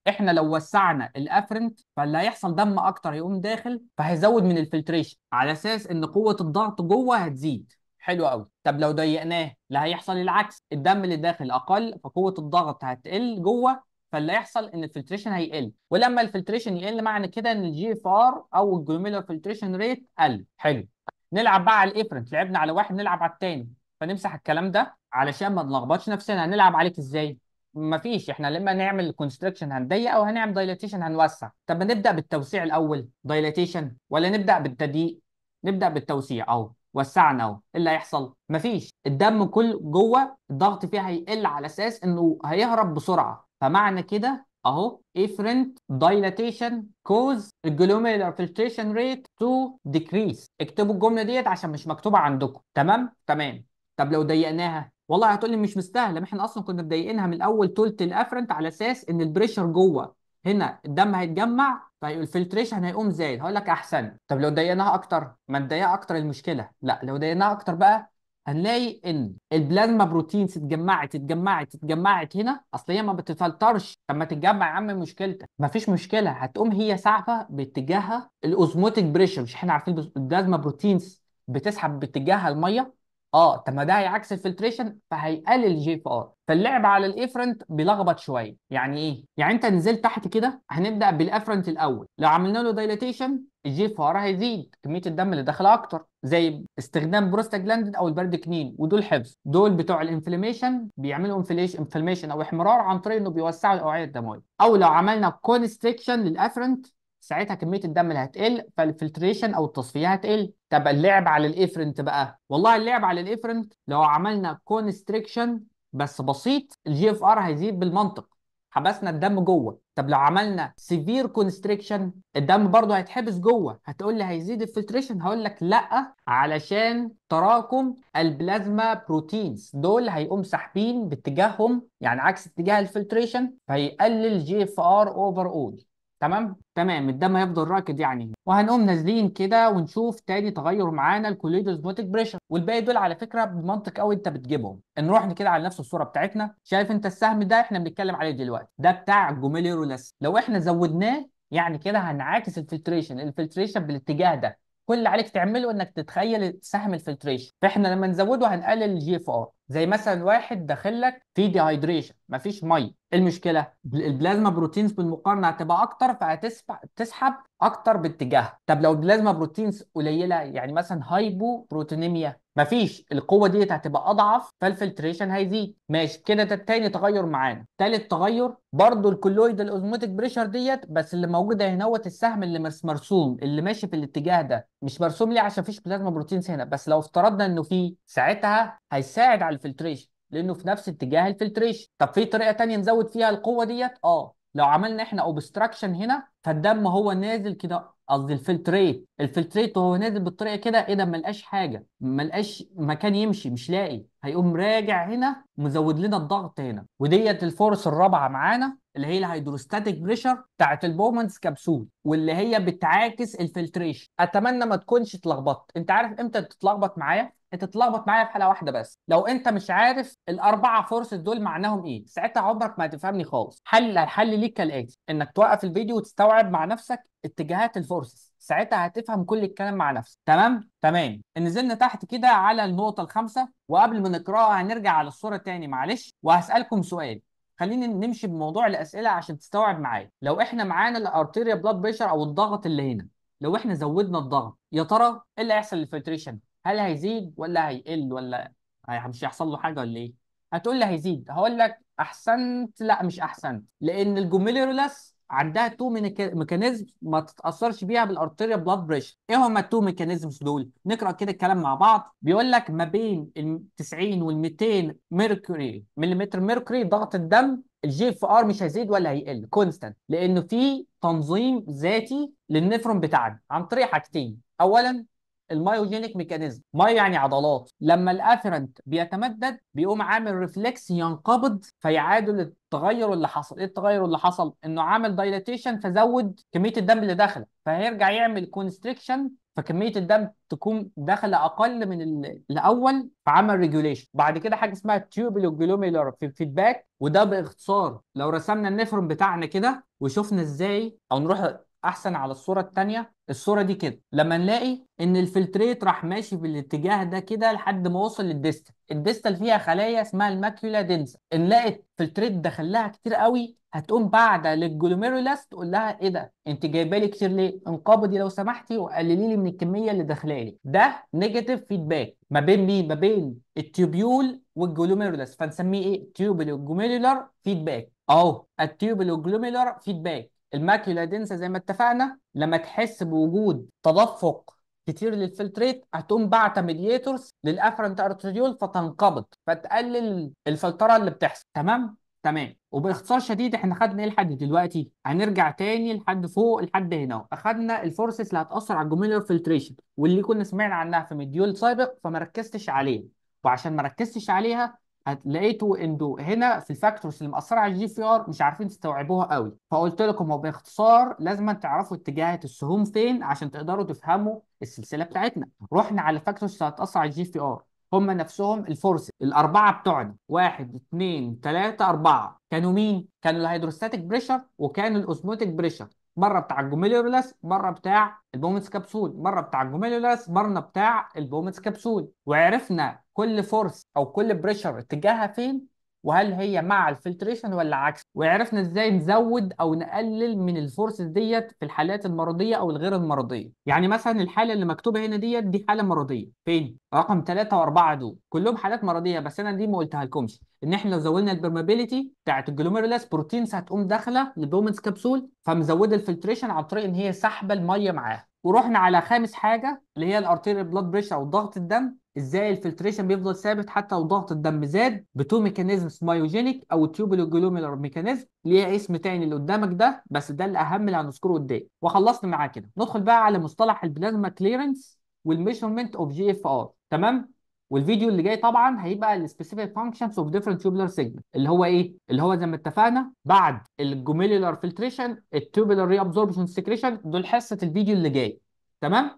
احنا لو وسعنا الافرنت فاللي هيحصل دم اكتر هيقوم داخل فهيزود من الفلتريشن على اساس ان قوه الضغط جوه هتزيد حلو قوي طب لو ضيقناه لا هيحصل العكس الدم اللي داخل اقل فقوه الضغط هتقل جوه فاللي هيحصل ان الفلتريشن هيقل ولما الفلتريشن يقل معنى كده ان الجي اف ار او الجلوميرولر فلتريشن ريت قل حلو نلعب بقى على الافرنت لعبنا على واحد نلعب على الثاني فنمسح الكلام ده علشان ما نلخبطش نفسنا هنلعب عليك ازاي مفيش احنا لما نعمل كونستراكشن هنضيق او هنعمل دايليتيشن هنوسع طب ما نبدا بالتوسيع الاول دايليتيشن ولا نبدا بالتضييق نبدا بالتوسيع اهو وسعنا اهو ايه اللي هيحصل مفيش الدم كل جوه الضغط فيه هيقل على اساس انه هيهرب بسرعه فمعنى كده اهو افرنت دايلاتيشن كوز الجلوميرولار فلتريشن ريت تو ديكريس اكتبوا الجمله ديت عشان مش مكتوبه عندكم تمام تمام طب لو ضيقناها والله هتقول لي مش مستاهله احنا اصلا كنا مضايقينها من الاول طولت الافرنت على اساس ان البريشر جوه هنا الدم هيتجمع فالفلتريشن طيب هيقوم زايد هقول لك احسن طب لو ضيقناها اكتر ما نضيقها اكتر إيه المشكله لا لو ضيقناها اكتر بقى هنلاقي ان البلازما بروتينز اتجمعت اتجمعت اتجمعت هنا اصل هي ما بتفلترش طب ما تتجمع يا عم مشكلتك مفيش مشكله هتقوم هي ساحبه باتجاهها الاوزموتيك بريشر مش احنا عارفين البلازما بروتينز بتسحب باتجاهها الميه اه طب ما ده هيعكس الفلتريشن فهيقلل جي في ار فاللعب على الافرنت بيلخبط شويه يعني ايه يعني انت نزلت تحت كده هنبدا بالافرنت الاول لو عملنا له دايلاتيشن الجي في ار هيزيد كميه الدم اللي داخله اكتر زي استخدام بروستاجلاندين او كنين ودول حفظ دول بتوع الانفلاميشن بيعملوا انفلاميشن او احمرار عن طريق انه بيوسعوا الاوعيه الدمويه او لو عملنا كونستريكشن للافرنت ساعتها كميه الدم اللي هتقل فالفلتريشن او التصفيه هتقل طب اللعب على الافرنت بقى والله اللعب على الافرنت لو عملنا كونستريكشن بس بسيط الجي اف ار هيزيد بالمنطق حبسنا الدم جوه طب لو عملنا سيفير كونستريكشن الدم برضه هيتحبس جوه هتقول لي هيزيد الفلتريشن هقول لك لا علشان تراكم البلازما بروتينز دول هيقوم ساحبين باتجاههم يعني عكس اتجاه الفلتريشن فيقلل جي اف ار اوفر اول تمام تمام الدم هيفضل راكد يعني وهنقوم نازلين كده ونشوف تاني تغير معانا اوزموتيك بريشر والباقي دول على فكره بمنطق قوي انت بتجيبهم نروح كده على نفس الصوره بتاعتنا شايف انت السهم ده احنا بنتكلم عليه دلوقتي ده بتاع الجوميليرولس لو احنا زودناه يعني كده هنعاكس الفلتريشن الفلتريشن بالاتجاه ده كل اللي عليك تعمله انك تتخيل سهم الفلتريشن فاحنا لما نزوده هنقلل الجي اف ار زي مثلا واحد داخل لك في ديهايدريشن مفيش ميه ايه المشكله البلازما بروتينز بالمقارنه هتبقى اكتر فهتسحب اكتر باتجاهها طب لو البلازما بروتينز قليله يعني مثلا هايبو بروتينيميا مفيش القوه ديت هتبقى اضعف فالفلتريشن هيزيد ماشي كده ده التاني تغير معانا تالت تغير برضو الكلويد الاوزموتيك بريشر ديت بس اللي موجوده هنا هو السهم اللي مش مرسوم اللي ماشي في الاتجاه ده مش مرسوم ليه عشان فيش بلازما بروتينز هنا بس لو افترضنا انه في ساعتها هيساعد على الفلتريشن لانه في نفس اتجاه الفلتريشن طب في طريقه تانية نزود فيها القوه ديت اه لو عملنا احنا اوبستراكشن هنا فالدم هو نازل كده قصدي الفلتريت الفلتريت وهو نازل بالطريقه كده ايه ده ما لقاش حاجه ما لقاش مكان يمشي مش لاقي هيقوم راجع هنا مزود لنا الضغط هنا وديت الفورس الرابعه معانا اللي هي الهيدروستاتيك بريشر بتاعت البومانس كبسول واللي هي بتعاكس الفلتريشن اتمنى ما تكونش اتلخبطت انت عارف امتى تتلخبط معايا انت تتلخبط معايا في حاله واحده بس لو انت مش عارف الاربعه فورس دول معناهم ايه ساعتها عمرك ما هتفهمني خالص حل الحل ليك كالاتي انك توقف الفيديو وتستوعب مع نفسك اتجاهات الفورسز ساعتها هتفهم كل الكلام مع نفسك تمام تمام نزلنا تحت كده على النقطه الخامسه وقبل ما نقراها هنرجع على الصوره تاني معلش وهسالكم سؤال خلينا نمشي بموضوع الاسئله عشان تستوعب معايا لو احنا معانا الارتيريا بلاد بريشر او الضغط اللي هنا لو احنا زودنا الضغط يا ترى ايه اللي هيحصل للفلتريشن هل هيزيد ولا هيقل ولا مش هيحصل له حاجه ولا ايه هتقول لي هيزيد هقول لك احسنت لا مش احسنت لان الجوميليرولس عندها تو ميكانيزم ما تتاثرش بيها بالارتيريا بلاد بريشر ايه هما التو ميكانيزمز دول نقرا كده الكلام مع بعض بيقول لك ما بين ال 90 وال 200 ميركوري مليمتر ميركوري ضغط الدم الجي اف ار مش هيزيد ولا هيقل كونستنت لانه في تنظيم ذاتي للنفرون بتاعنا عن طريق حاجتين اولا المايوجينيك ميكانيزم ماي يعني عضلات لما الافرنت بيتمدد بيقوم عامل ريفلكس ينقبض فيعادل التغير اللي حصل ايه التغير اللي حصل انه عمل دايلاتيشن فزود كميه الدم اللي داخله فهيرجع يعمل كونستريكشن فكميه الدم تكون داخله اقل من الاول فعمل ريجوليشن بعد كده حاجه اسمها تيوبولوجلوميلر في الفيدباك وده باختصار لو رسمنا النفرون بتاعنا كده وشفنا ازاي او نروح احسن على الصوره الثانيه الصوره دي كده لما نلاقي ان الفلتريت راح ماشي بالاتجاه ده كده لحد ما وصل للديستال الديستال فيها خلايا اسمها الماكيولا دينسا ان لقت فلتريت دخل لها كتير قوي هتقوم بعد للجلوميرولاس تقول لها ايه ده انت جايبه لي كتير ليه انقبضي لو سمحتي وقللي لي من الكميه اللي داخله لي ده نيجاتيف فيدباك ما بين مين ما بين التيوبيول والجلوميرولاس فنسميه ايه تيوبيول جلوميرولار فيدباك اهو التيوبيول جلوميرولار فيدباك الماكيولا دنسا زي ما اتفقنا لما تحس بوجود تدفق كتير للفلتريت هتقوم باعتة ميدياتورز للافرنت ارتريول فتنقبض فتقلل الفلتره اللي بتحصل تمام تمام وباختصار شديد احنا خدنا ايه لحد دلوقتي هنرجع تاني لحد فوق لحد هنا اخدنا الفورسز اللي هتاثر على الجوميلر فلتريشن واللي كنا سمعنا عنها في مديول سابق فما ركزتش عليها وعشان ما ركزتش عليها لقيتوا انه هنا في الفاكتورز اللي مأثره على الجي في ار مش عارفين تستوعبوها قوي فقلت لكم هو باختصار لازم تعرفوا اتجاهات السهوم فين عشان تقدروا تفهموا السلسله بتاعتنا رحنا على الفاكتورز اللي هتأثر على الجي في ار هم نفسهم الفورس الاربعه بتوعنا واحد اثنين ثلاثه اربعه كانوا مين؟ كانوا الهيدروستاتيك بريشر وكان الاوزموتيك بريشر بره بتاع الجوميليولاس بره بتاع البومنس كبسول بره بتاع الجوميليولاس بره بتاع البومنس كبسول وعرفنا كل فورس او كل بريشر اتجاهها فين وهل هي مع الفلتريشن ولا عكس وعرفنا ازاي نزود او نقلل من الفورسز ديت في الحالات المرضيه او الغير المرضيه يعني مثلا الحاله اللي مكتوبه هنا ديت دي حاله مرضيه فين رقم 3 و4 دول كلهم حالات مرضيه بس انا دي ما قلتها لكمش ان احنا لو زودنا البرمابيليتي بتاعت الجلوميرولاس بروتينز هتقوم داخله للبومنز كبسول فمزوده الفلتريشن عن طريق ان هي ساحبه الميه معاها ورحنا على خامس حاجه اللي هي الارتيريال بلاد بريشر او ضغط الدم ازاي الفلتريشن بيفضل ثابت حتى لو ضغط الدم زاد بتو ميكانيزمز مايوجينيك او تيوبولوجلوميلر ميكانيزم ليه اسم تاني اللي قدامك ده بس ده الاهم اللي هنذكره قدام وخلصنا معاه كده ندخل بقى على مصطلح البلازما كليرنس والميشرمنت اوف جي اف ار تمام والفيديو اللي جاي طبعا هيبقى السبيسيفيك فانكشنز اوف ديفرنت تيوبولر سيجمنت اللي هو ايه اللي هو زي ما اتفقنا بعد الجوميلولار فلتريشن التيوبولار ري ابزوربشن سكريشن دول حصه الفيديو اللي جاي تمام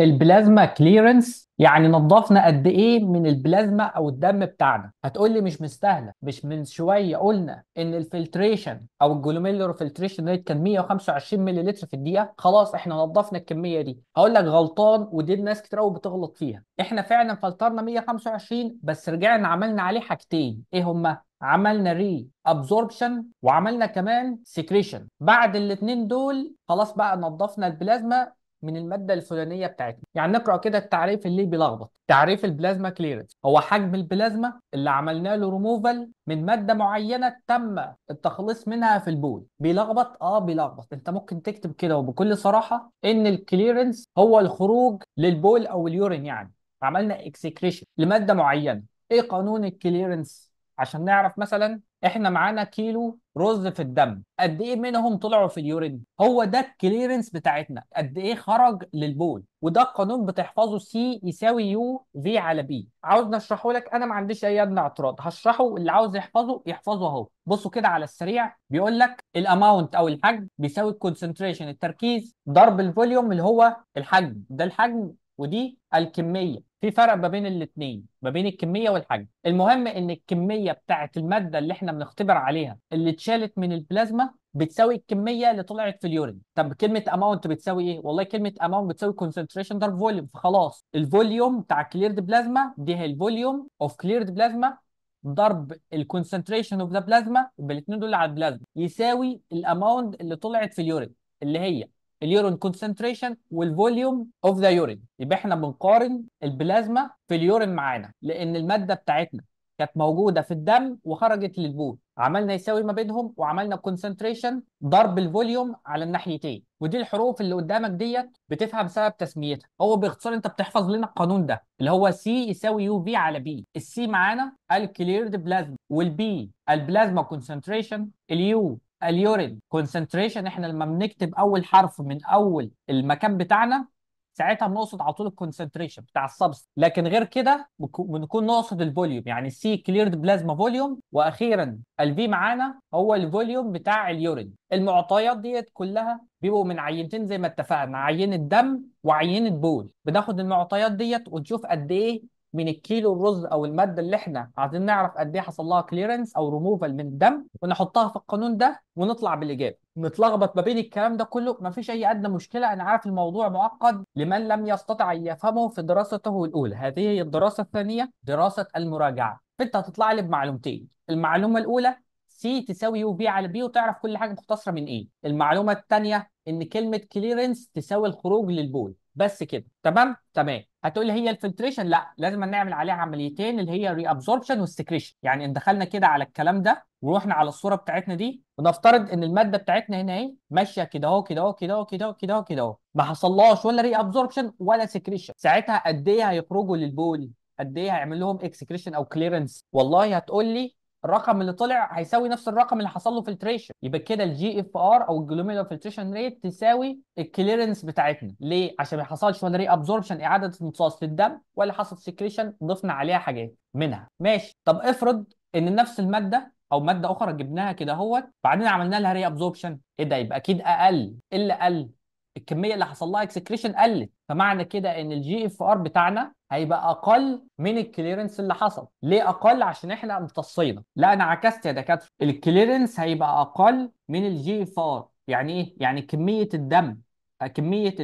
البلازما كليرنس يعني نظفنا قد ايه من البلازما او الدم بتاعنا هتقول لي مش مستاهله مش من شويه قلنا ان الفلتريشن او الجلوميلور فلتريشن ريت كان 125 ملل في الدقيقه خلاص احنا نظفنا الكميه دي هقول لك غلطان ودي الناس كتير قوي بتغلط فيها احنا فعلا فلترنا 125 بس رجعنا عملنا عليه حاجتين ايه هما عملنا ري ابزوربشن وعملنا كمان سكريشن بعد الاثنين دول خلاص بقى نظفنا البلازما من الماده الفلانيه بتاعتنا يعني نقرا كده التعريف اللي بيلخبط تعريف البلازما كليرنس هو حجم البلازما اللي عملنا له ريموفال من ماده معينه تم التخليص منها في البول بيلخبط اه بيلخبط انت ممكن تكتب كده وبكل صراحه ان الكليرنس هو الخروج للبول او اليورين يعني عملنا اكسكريشن لماده معينه ايه قانون الكليرنس عشان نعرف مثلا احنا معانا كيلو رز في الدم قد ايه منهم طلعوا في اليورين هو ده الكليرنس بتاعتنا قد ايه خرج للبول وده القانون بتحفظه سي يساوي يو في على بي عاوز نشرحه لك انا ما عنديش اي ادنى اعتراض هشرحه اللي عاوز يحفظه يحفظه اهو بصوا كده على السريع بيقول لك الاماونت او الحجم بيساوي الكونسنتريشن التركيز ضرب الفوليوم اللي هو الحجم ده الحجم ودي الكميه في فرق ما بين الاثنين ما بين الكميه والحجم المهم ان الكميه بتاعه الماده اللي احنا بنختبر عليها اللي اتشالت من البلازما بتساوي الكميه اللي طلعت في اليورين طب كلمه اماونت بتساوي ايه والله كلمه اماونت بتساوي كونسنتريشن ضرب فوليوم فخلاص الفوليوم بتاع كليرد بلازما دي هي الفوليوم اوف كليرد بلازما ضرب الكونسنتريشن اوف ذا بلازما بالاثنين دول على البلازما يساوي الاماونت اللي طلعت في اليورين اللي هي اليورين كونسنتريشن والفوليوم اوف ذا يورين يبقى احنا بنقارن البلازما في اليورين معانا لان الماده بتاعتنا كانت موجوده في الدم وخرجت للبول عملنا يساوي ما بينهم وعملنا كونسنتريشن ضرب الفوليوم على الناحيتين ودي الحروف اللي قدامك ديت بتفهم سبب تسميتها هو باختصار انت بتحفظ لنا القانون ده اللي هو سي يساوي يو في على بي السي معانا الكليرد بلازما والبي البلازما كونسنتريشن اليو اليورين كونسنتريشن احنا لما بنكتب اول حرف من اول المكان بتاعنا ساعتها بنقصد على طول الكونسنتريشن بتاع السبستانس لكن غير كده بنكون نقصد الفوليوم يعني سي كليرد بلازما فوليوم واخيرا الفي معانا هو الفوليوم بتاع اليورين المعطيات ديت كلها بيبقوا من عينتين زي ما اتفقنا عينه دم وعينه بول بناخد المعطيات ديت ونشوف قد ايه من الكيلو الرز او الماده اللي احنا عايزين نعرف قد ايه حصل لها كليرنس او ريموفال من الدم ونحطها في القانون ده ونطلع بالاجابه متلخبط ما بين الكلام ده كله ما فيش اي ادنى مشكله انا عارف الموضوع معقد لمن لم يستطع ان يفهمه في دراسته الاولى هذه هي الدراسه الثانيه دراسه المراجعه فانت هتطلع لي بمعلومتين المعلومه الاولى سي تساوي يو في على بي وتعرف كل حاجه مختصره من ايه المعلومه الثانيه ان كلمه كليرنس تساوي الخروج للبول بس كده تمام تمام هتقول هي الفلتريشن لا لازم نعمل عليها عمليتين اللي هي ريابزوربشن والسكريشن يعني ان دخلنا كده على الكلام ده ورحنا على الصوره بتاعتنا دي ونفترض ان الماده بتاعتنا هنا اهي ماشيه كده اهو كده اهو كده اهو كده اهو كده اهو كده اهو ما حصلهاش ولا ريابزوربشن ولا سكريشن ساعتها قد ايه هيخرجوا للبول قد ايه هيعمل لهم اكسكريشن او كليرنس والله هتقول لي الرقم اللي طلع هيساوي نفس الرقم اللي حصل له فلتريشن يبقى كده الجي اف ار او الجلوميرولار فلتريشن ريت تساوي الكليرنس بتاعتنا ليه عشان ما حصلش ولا ري ابزوربشن اعاده امتصاص للدم ولا حصل سكريشن ضفنا عليها حاجات منها ماشي طب افرض ان نفس الماده او ماده اخرى جبناها كده اهوت بعدين عملنا لها ري ابزوربشن ايه ده يبقى اكيد اقل ايه اللي اقل الكميه اللي حصل لها اكسكريشن قلت فمعنى كده ان الجي اف ار بتاعنا هيبقى اقل من الكليرنس اللي حصل ليه اقل عشان احنا امتصينا لا انا عكست يا دكاتره الكليرنس هيبقى اقل من الجي اف ار يعني ايه يعني كميه الدم كميه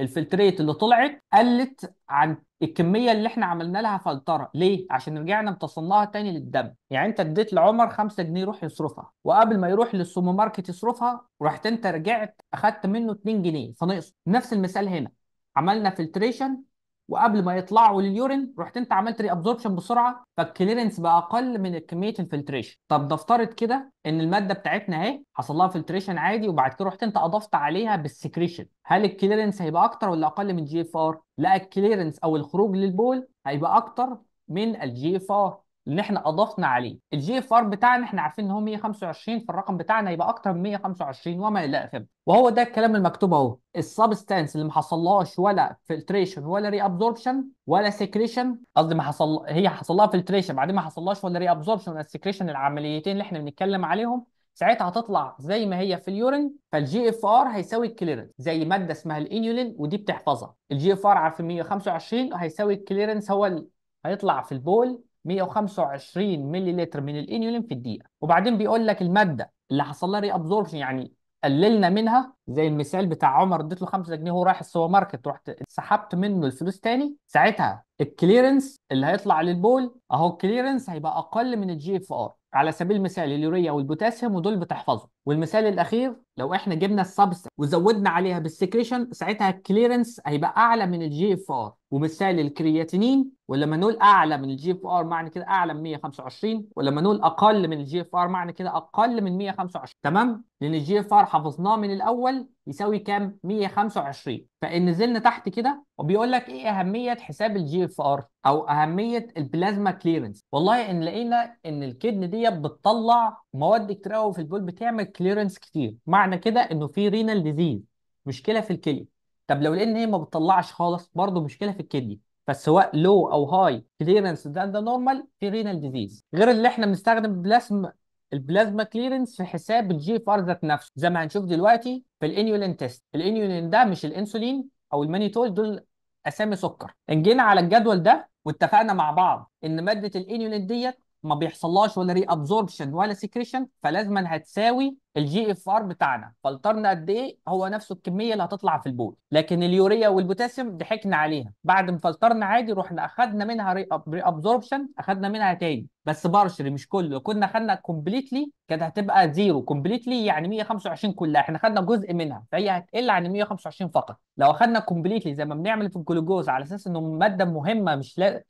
الفلتريت اللي طلعت قلت عن الكميه اللي احنا عملنا لها فلتره ليه عشان رجعنا امتصناها تاني للدم يعني انت اديت لعمر خمسة جنيه يروح يصرفها وقبل ما يروح للسوبر ماركت يصرفها رحت انت رجعت اخدت منه 2 جنيه فنقص نفس المثال هنا عملنا فلتريشن وقبل ما يطلعوا لليورين رحت انت عملت ري ابزوربشن بسرعه فالكليرنس بقى اقل من كميه الفلتريشن طب نفترض كده ان الماده بتاعتنا اهي حصل لها فلتريشن عادي وبعد كده رحت انت اضفت عليها بالسكريشن هل الكليرنس هيبقى اكتر ولا اقل من جي اف ار لا الكليرنس او الخروج للبول هيبقى اكتر من الجي اف ار ان احنا اضفنا عليه الجي اف ار بتاعنا احنا عارفين ان هو 125 فالرقم بتاعنا يبقى اكتر من 125 وما الى اخره وهو ده الكلام المكتوب اهو السبستانس اللي ما حصلهاش ولا فلتريشن ولا ري ابزوربشن ولا سكريشن قصدي ما حصل هي حصل لها فلتريشن بعدين ما حصلهاش ولا ري ابزوربشن ولا سكريشن العمليتين اللي احنا بنتكلم عليهم ساعتها هتطلع زي ما هي في اليورين فالجي اف ار هيساوي الكليرنس زي ماده اسمها الانيولين ودي بتحفظها الجي اف ار عارفين 125 هيساوي الكليرنس هو هيطلع في البول 125 ملل من الانيولين في الدقيقه وبعدين بيقول لك الماده اللي حصل لها ري ابزوربشن يعني قللنا منها زي المثال بتاع عمر اديت له 5 جنيه وهو رايح السوبر ماركت رحت سحبت منه الفلوس تاني ساعتها الكليرنس اللي هيطلع للبول اهو الكليرنس هيبقى اقل من الجي اف ار على سبيل المثال اليوريا والبوتاسيوم ودول بتحفظهم والمثال الاخير لو احنا جبنا السبست وزودنا عليها بالسكريشن ساعتها الكليرنس هيبقى اعلى من الجي اف ار ومثال الكرياتينين ولما نقول اعلى من الجي اف ار معنى كده اعلى من 125 ولما نقول اقل من الجي اف ار معنى كده اقل من 125 تمام لان الجي اف ار حفظناه من الاول يساوي كام 125 فان نزلنا تحت كده وبيقول لك ايه اهميه حساب الجي اف ار او اهميه البلازما كليرنس والله ان لقينا ان الكدن ديت بتطلع مواد كتير قوي في البول بتعمل كليرنس كتير معنى كده انه في رينال ديزيز مشكله في الكليه طب لو لان هي ما بتطلعش خالص برضه مشكله في بس فسواء لو او هاي كليرنس ده ده نورمال في رينال ديزيز غير اللي احنا بنستخدم بلازما البلازما كليرنس في حساب الجي اف ار ذات نفسه زي ما هنشوف دلوقتي في الانيولين تيست الانيولين ده مش الانسولين او المانيتول دول اسامي سكر ان جينا على الجدول ده واتفقنا مع بعض ان ماده الانيولين ديت ما بيحصلهاش ولا ري ابزوربشن ولا سيكريشن فلازما هتساوي الجي اف ار بتاعنا فلترنا قد ايه هو نفسه الكميه اللي هتطلع في البول لكن اليوريا والبوتاسيوم ضحكنا عليها بعد ما فلترنا عادي رحنا اخدنا منها ري ابزوربشن اخدنا منها تاني بس بارشري مش كله كنا خدنا كومبليتلي كانت هتبقى زيرو كومبليتلي يعني 125 كلها احنا خدنا جزء منها فهي هتقل عن 125 فقط لو اخدنا كومبليتلي زي ما بنعمل في الجلوكوز على اساس انه ماده مهمه مش لا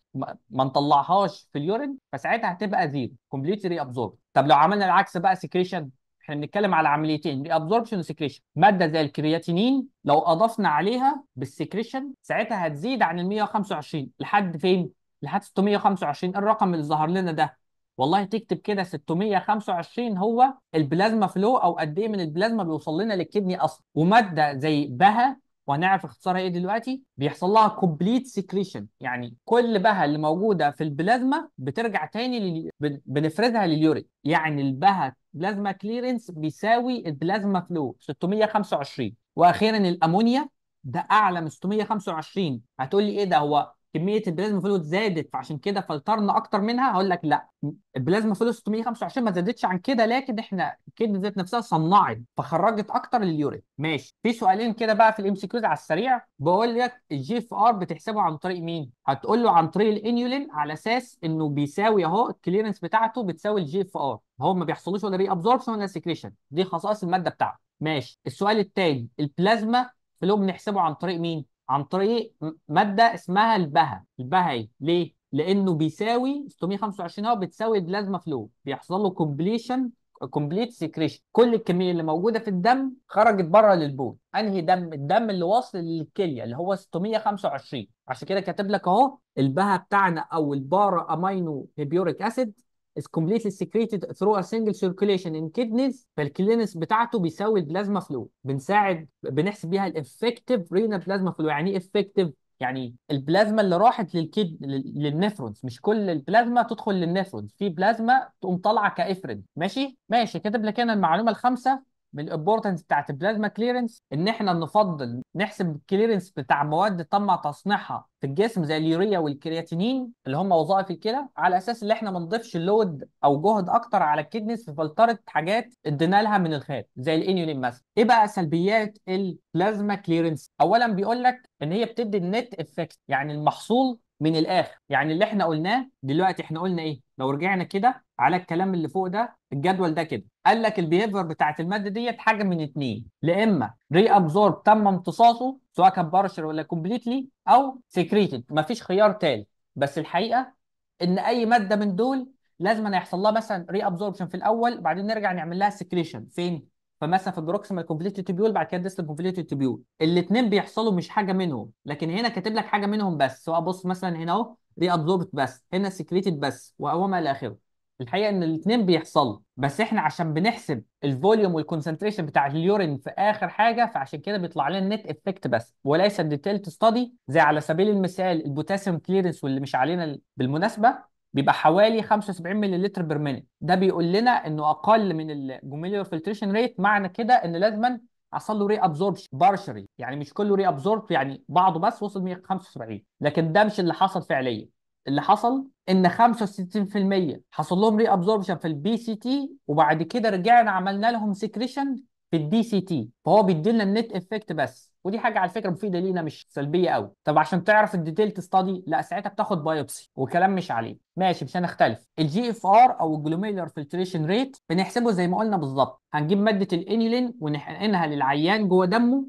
ما نطلعهاش في اليورين فساعتها هتبقى زيرو كومبليتلي ابزورب طب لو عملنا العكس بقى سكريشن احنا بنتكلم على عمليتين الابزوربشن وسكريشن ماده زي الكرياتينين لو اضفنا عليها بالسكريشن ساعتها هتزيد عن ال 125 لحد فين؟ لحد 625 إيه الرقم اللي ظهر لنا ده والله تكتب كده 625 هو البلازما فلو او قد ايه من البلازما بيوصل لنا للكدني اصلا وماده زي بها وهنعرف اختصارها ايه دلوقتي بيحصل لها كومبليت سكريشن يعني كل بها اللي موجوده في البلازما بترجع تاني لل... بنفرزها لليورين يعني البها بلازما كليرنس بيساوي البلازما فلو 625 واخيرا الامونيا ده اعلى من 625 هتقول لي ايه ده هو كميه البلازما فلويد زادت فعشان كده فلترنا اكتر منها هقول لك لا البلازما فلويد 625 ما زادتش عن كده لكن احنا الكدنه ذات نفسها صنعت فخرجت اكتر لليورين ماشي في سؤالين كده بقى في الام سي كيوز على السريع بقول لك الجي اف ار بتحسبه عن طريق مين هتقول له عن طريق الانيولين على اساس انه بيساوي اهو الكليرنس بتاعته بتساوي الجي اف ار هو ما بيحصلوش ولا ري ابزوربشن ولا سكريشن دي خصائص الماده بتاعته ماشي السؤال الثاني البلازما فلو بنحسبه عن طريق مين عن طريق ماده اسمها البها البهي إيه؟ ليه لانه بيساوي 625 اهو بتساوي البلازما فلو بيحصل له كومبليشن كومبليت سكريشن كل الكميه اللي موجوده في الدم خرجت بره للبول انهي دم الدم اللي واصل للكليه اللي هو 625 عشان كده كاتب لك اهو البها بتاعنا او البارا امينو هيبيوريك اسيد is completely secreted through a single circulation in kidneys فالكلينس بتاعته بيساوي البلازما فلو بنساعد بنحسب بيها الافكتيف رينا بلازما فلو يعني ايه افكتيف يعني البلازما اللي راحت للكد للنفرونز مش كل البلازما تدخل للنفرونز في بلازما تقوم طالعه كافرين ماشي ماشي كاتب لك هنا المعلومه الخامسه من الامبورتنس بتاعت البلازما كليرنس ان احنا نفضل نحسب الكليرنس بتاع مواد تم تصنيعها في الجسم زي اليوريا والكرياتينين اللي هم وظائف الكلى على اساس ان احنا ما نضيفش لود او جهد اكتر على الكدنس في فلتره حاجات ادينا لها من الخارج زي الانيولين مثلا ايه بقى سلبيات البلازما كليرنس اولا بيقول لك ان هي بتدي النت افكت يعني المحصول من الاخر يعني اللي احنا قلناه دلوقتي احنا قلنا ايه لو رجعنا كده على الكلام اللي فوق ده الجدول ده كده قال لك البيهيفير بتاعت الماده ديت حاجه من اتنين لا اما ري ابزورب تم امتصاصه سواء كان بارشر ولا كومبليتلي او سكريتد مفيش خيار تالت بس الحقيقه ان اي ماده من دول لازم أن يحصل لها مثلا ري ابزوربشن في الاول بعدين نرجع نعمل لها سكريشن فين فمثلا في البروكسيمال كونفليكتد تبيول بعد كده ديستال كونفليكتد تبيول الاثنين بيحصلوا مش حاجه منهم لكن هنا كاتب لك حاجه منهم بس سواء بص مثلا هنا اهو دي ابزوربت بس هنا سكريتد بس وما الى اخره الحقيقه ان الاثنين بيحصلوا بس احنا عشان بنحسب الفوليوم والكونسنتريشن بتاع اليورين في اخر حاجه فعشان كده بيطلع لنا النت افكت بس وليس الديتيلد ستادي زي على سبيل المثال البوتاسيوم كليرنس واللي مش علينا بالمناسبه بيبقى حوالي 75 مللتر بير مينيت ده بيقول لنا انه اقل من الجوميليور فلتريشن ريت معنى كده ان لازما حصل له ري ابزوربش بارشري يعني مش كله ري ابزورب يعني بعضه بس وصل 175 لكن ده مش اللي حصل فعليا اللي حصل ان 65% حصل لهم ري ابزوربشن في البي سي تي وبعد كده رجعنا عملنا لهم سكريشن في الدي سي تي فهو بيدينا النت افكت بس ودي حاجه على فكره مفيده لينا مش سلبيه قوي طب عشان تعرف الديتيل تستادي لا ساعتها بتاخد بايوبسي وكلام مش عليه ماشي مش هنختلف الجي اف ار او الجلوميلر فلتريشن ريت بنحسبه زي ما قلنا بالظبط هنجيب ماده الانيلين ونحقنها للعيان جوه دمه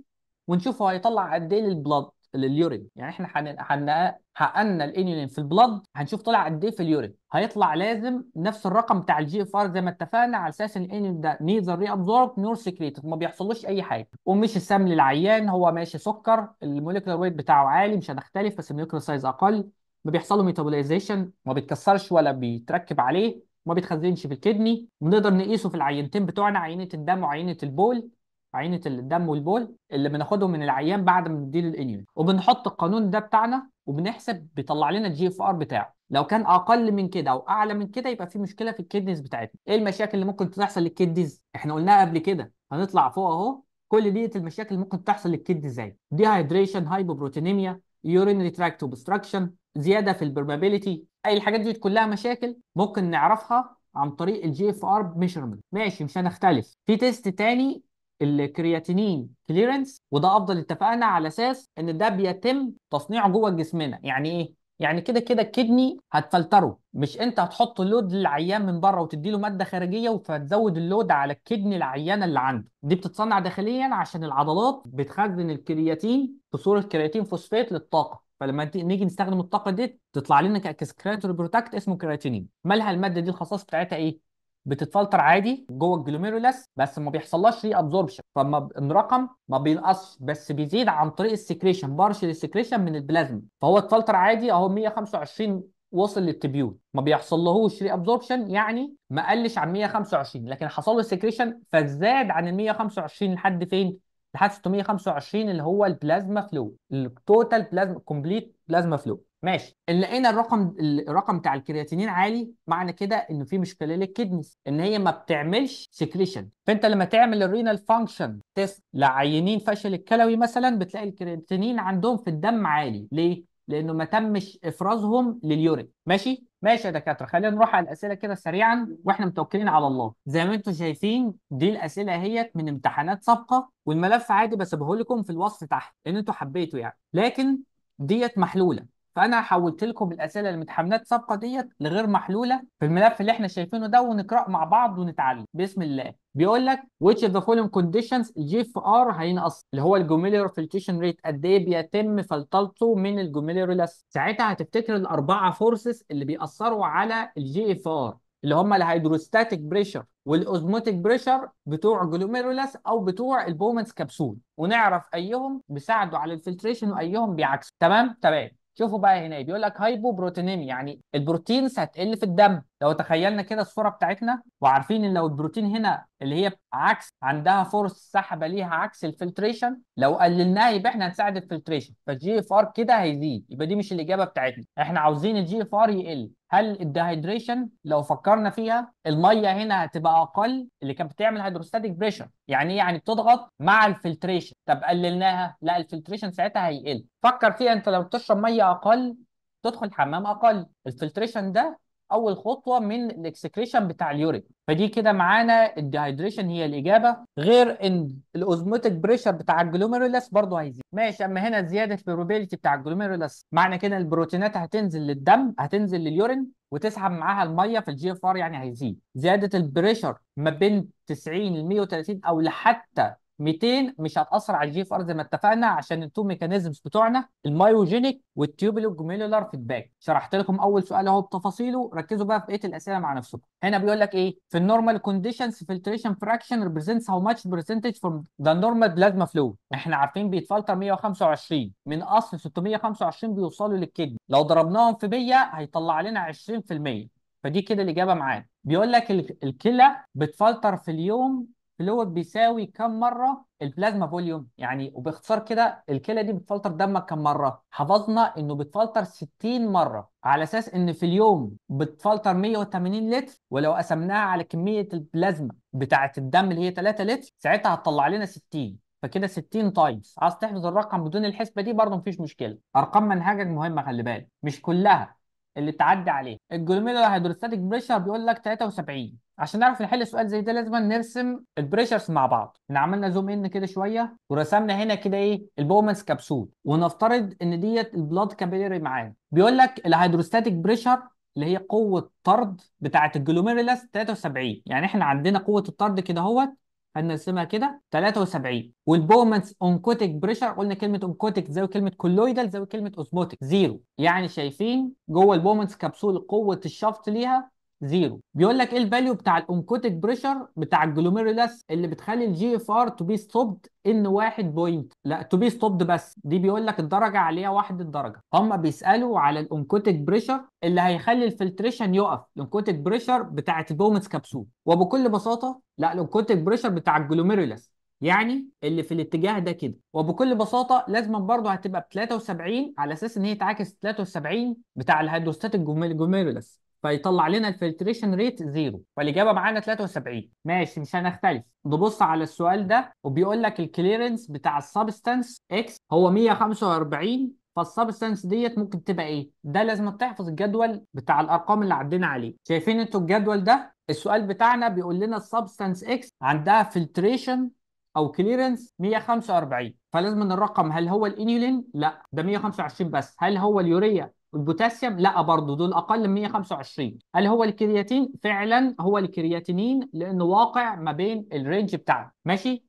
ونشوف هو هيطلع قد ايه للبلاد لليورين يعني احنا حن... حققنا الانيولين في البلد هنشوف طلع قد ايه في اليورين هيطلع لازم نفس الرقم بتاع الجي اف ار زي ما اتفقنا على اساس ان الانيولين ده نيذر ري ابزورب نور سكريتد ما بيحصلوش اي حاجه ومش السم للعيان هو ماشي سكر الموليكولار ويت بتاعه عالي مش هنختلف بس الموليكولار سايز اقل ما بيحصل له ميتابولايزيشن ما بيتكسرش ولا بيتركب عليه ما بيتخزنش في الكدني بنقدر نقيسه في العينتين بتوعنا عينه الدم وعينه البول عينه الدم والبول اللي بناخدهم من العيان بعد ما نديله الانيولين وبنحط القانون ده بتاعنا وبنحسب بيطلع لنا الجي اف ار بتاعه لو كان اقل من كده او اعلى من كده يبقى في مشكله في الكدنيز بتاعتنا ايه المشاكل اللي ممكن تحصل للكدنيز احنا قلناها قبل كده هنطلع فوق اهو كل دي المشاكل اللي ممكن تحصل للكدني زي دي هايدريشن هايبوبروتينيميا يورينري ريتراكت اوبستراكشن زياده في البربابيليتي اي الحاجات دي كلها مشاكل ممكن نعرفها عن طريق الجي اف ار ميجرمنت ماشي مش هنختلف في تيست تاني الكرياتينين كليرنس وده افضل اتفقنا على اساس ان ده بيتم تصنيعه جوه جسمنا يعني ايه يعني كده كده الكدني هتفلتره مش انت هتحط لود للعيان من بره وتدي له ماده خارجيه فتزود اللود على الكدني العيانه اللي عنده دي بتتصنع داخليا عشان العضلات بتخزن الكرياتين بصوره كرياتين فوسفات للطاقه فلما نيجي نستخدم الطاقه دي تطلع لنا كسكرياتوري بروتكت اسمه كرياتينين مالها الماده دي الخصائص بتاعتها ايه بتتفلتر عادي جوه الجلوميرولس بس ما بيحصلهاش ري ابزوربشن فما الرقم ما بينقصش بس بيزيد عن طريق السكريشن بارشل السكريشن من البلازما فهو اتفلتر عادي اهو 125 وصل للتبيول ما بيحصلهوش ري ابزوربشن يعني ما قلش عن 125 لكن حصل له سكريشن فزاد عن ال 125 لحد فين؟ لحد 625 اللي هو البلازما فلو التوتال بلازما كومبليت بلازما فلو ماشي ان لقينا الرقم الرقم بتاع الكرياتينين عالي معنى كده ان في مشكله للكدنيز ان هي ما بتعملش سكريشن فانت لما تعمل الرينال فانكشن تيست لعينين فشل الكلوي مثلا بتلاقي الكرياتينين عندهم في الدم عالي ليه لانه ما تمش افرازهم لليورين ماشي ماشي يا دكاتره خلينا نروح على الاسئله كده سريعا واحنا متوكلين على الله زي ما انتم شايفين دي الاسئله اهيت من امتحانات سابقه والملف عادي بسيبه لكم في الوصف تحت ان انتم حبيته يعني لكن ديت محلوله فانا حولت لكم الاسئله اللي متحملات الصفقه ديت لغير محلوله في الملف اللي احنا شايفينه ده ونقراه مع بعض ونتعلم بسم الله بيقول لك which of the following conditions الجي اف ار هينقص اللي هو الجوميلر فلتريشن ريت قد ايه بيتم فلتلته من الجوميلوريلاس ساعتها هتفتكر الاربعه فورسز اللي بيأثروا على الجي اف ار اللي هم الهيدروستاتيك بريشر والاوزموتيك بريشر بتوع جلوميرولاس او بتوع البومنس كبسول ونعرف ايهم بيساعدوا على الفلتريشن وايهم بيعكسوا تمام تمام شوفوا بقى هنا إيه، بيقول لك هايبو بروتينيميا يعني البروتينز هتقل في الدم لو تخيلنا كده الصوره بتاعتنا وعارفين ان لو البروتين هنا اللي هي عكس عندها فرص سحبه ليها عكس الفلتريشن لو قللناها يبقى احنا هنساعد الفلتريشن فالجي اف ار كده هيزيد يبقى دي مش الاجابه بتاعتنا احنا عاوزين الجي اف ار يقل هل الديهايدريشن لو فكرنا فيها الميه هنا هتبقى اقل اللي كانت بتعمل هيدروستاتيك بريشر يعني ايه يعني بتضغط مع الفلتريشن طب قللناها لا الفلتريشن ساعتها هيقل فكر فيها انت لو بتشرب ميه اقل تدخل حمام اقل الفلتريشن ده اول خطوه من الاكسكريشن بتاع اليوريك فدي كده معانا الديهايدريشن هي الاجابه غير ان الاوزموتيك بريشر بتاع الجلوميرولس برضه هيزيد ماشي اما هنا زياده البروبيلتي بتاع الجلوميرولس معنى كده البروتينات هتنزل للدم هتنزل لليورين وتسحب معاها الميه في الجي اف ار يعني هيزيد زياده البريشر ما بين 90 ل 130 او لحتى 200 مش هتاثر على الجي اف ار زي ما اتفقنا عشان التو ميكانيزمز بتوعنا المايوجينيك والتيوبولو جوميلولار فيدباك شرحت لكم اول سؤال اهو بتفاصيله ركزوا بقى في بقيه الاسئله مع نفسكم هنا بيقول لك ايه في النورمال كونديشنز فلتريشن فراكشن ريبريزنتس هاو ماتش برسنتج فروم ذا نورمال بلازما فلو احنا عارفين بيتفلتر 125 من اصل 625 بيوصلوا للكدني لو ضربناهم في 100 هيطلع لنا 20% فدي كده الاجابه معانا بيقول لك الكلى بتفلتر في اليوم فلويد بيساوي كم مره البلازما فوليوم يعني وباختصار كده الكلى دي بتفلتر دمك كم مره حفظنا انه بتفلتر 60 مره على اساس ان في اليوم بتفلتر 180 لتر ولو قسمناها على كميه البلازما بتاعه الدم اللي هي 3 لتر ساعتها هتطلع لنا 60 فكده 60 تايمز عايز تحفظ الرقم بدون الحسبه دي برضه مفيش مشكله ارقام منهجك مهمه خلي بالك مش كلها اللي تعدي عليه الجلوميرو هيدروستاتيك بريشر بيقول لك 73 عشان نعرف نحل سؤال زي ده لازم نرسم البريشرز مع بعض احنا عملنا زوم ان كده شويه ورسمنا هنا كده ايه البومنس كبسول ونفترض ان ديت البلاد كابيلري معانا بيقول لك الهيدروستاتيك بريشر اللي هي قوه طرد بتاعه الجلوميريلاس 73 يعني احنا عندنا قوه الطرد كده اهوت هنرسمها كده 73 والبومنس اونكوتيك بريشر قلنا كلمه اونكوتيك زي كلمه كولويدال زي كلمه اوزموتيك زيرو يعني شايفين جوه البومنس كبسول قوه الشفط ليها زيرو بيقول لك ايه الفاليو بتاع الانكوتيك بريشر بتاع الجلوميرولاس اللي بتخلي الجي اف ار تو بي ستوبد ان 1. لا تو بي ستوبد بس دي بيقول لك الدرجه عليها واحد الدرجه هم بيسالوا على الانكوتيك بريشر اللي هيخلي الفلتريشن يقف الانكوتيك بريشر بتاعه البومنس كبسول وبكل بساطه لا الانكوتيك بريشر بتاع الجلوميرولاس يعني اللي في الاتجاه ده كده وبكل بساطه لازم برضه هتبقى ب 73 على اساس ان هي تعاكس 73 بتاع الهيدروستاتيك الجوميرولس فيطلع لنا الفلتريشن ريت زيرو فالاجابه معانا 73 ماشي مش هنختلف نبص على السؤال ده وبيقول لك الكليرنس بتاع السبستانس اكس هو 145 فالسبستانس ديت ممكن تبقى ايه؟ ده لازم تحفظ الجدول بتاع الارقام اللي عدينا عليه، شايفين انتوا الجدول ده؟ السؤال بتاعنا بيقول لنا السبستانس اكس عندها فلتريشن او كليرنس 145 فلازم الرقم هل هو الانيولين؟ لا ده 125 بس، هل هو اليوريا والبوتاسيوم لا برضه دول اقل من 125 هل هو الكرياتين فعلا هو الكرياتينين لانه واقع ما بين الرينج بتاعنا ماشي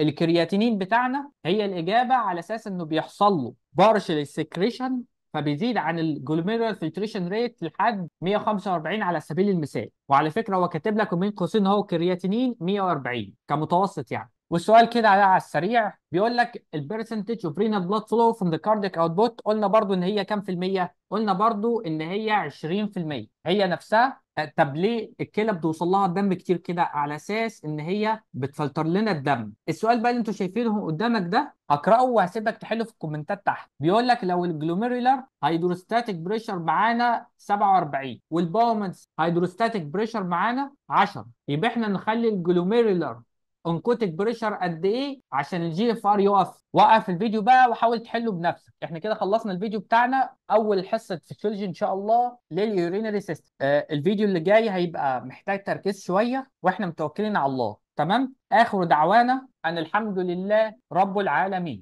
الكرياتينين بتاعنا هي الاجابه على اساس انه بيحصل له بارشل سكريشن فبيزيد عن الجلوميرال فلتريشن ريت لحد 145 على سبيل المثال وعلى فكره هو كاتب لك بين قوسين هو كرياتينين 140 كمتوسط يعني والسؤال كده على السريع بيقول لك البرسنتج اوف رينال بلاد فلو فروم ذا كارديك اوتبوت قلنا برضو ان هي كام في المية؟ قلنا برضو ان هي 20% هي نفسها آه، طب ليه الكلى بتوصل لها الدم كتير كده على اساس ان هي بتفلتر لنا الدم السؤال بقى اللي انتوا شايفينه قدامك ده هقراه وهسيبك تحله في الكومنتات تحت بيقول لك لو الجلوميرولار هيدروستاتيك بريشر معانا 47 والباومنس هيدروستاتيك بريشر معانا 10 يبقى احنا نخلي الجلوميرولار انكوتك بريشر قد ايه عشان الجي اف ار يقف وقف الفيديو بقى وحاول تحله بنفسك احنا كده خلصنا الفيديو بتاعنا اول حصه فيسيولوجي ان شاء الله لليورينري سيستم آه الفيديو اللي جاي هيبقى محتاج تركيز شويه واحنا متوكلين على الله تمام اخر دعوانا ان الحمد لله رب العالمين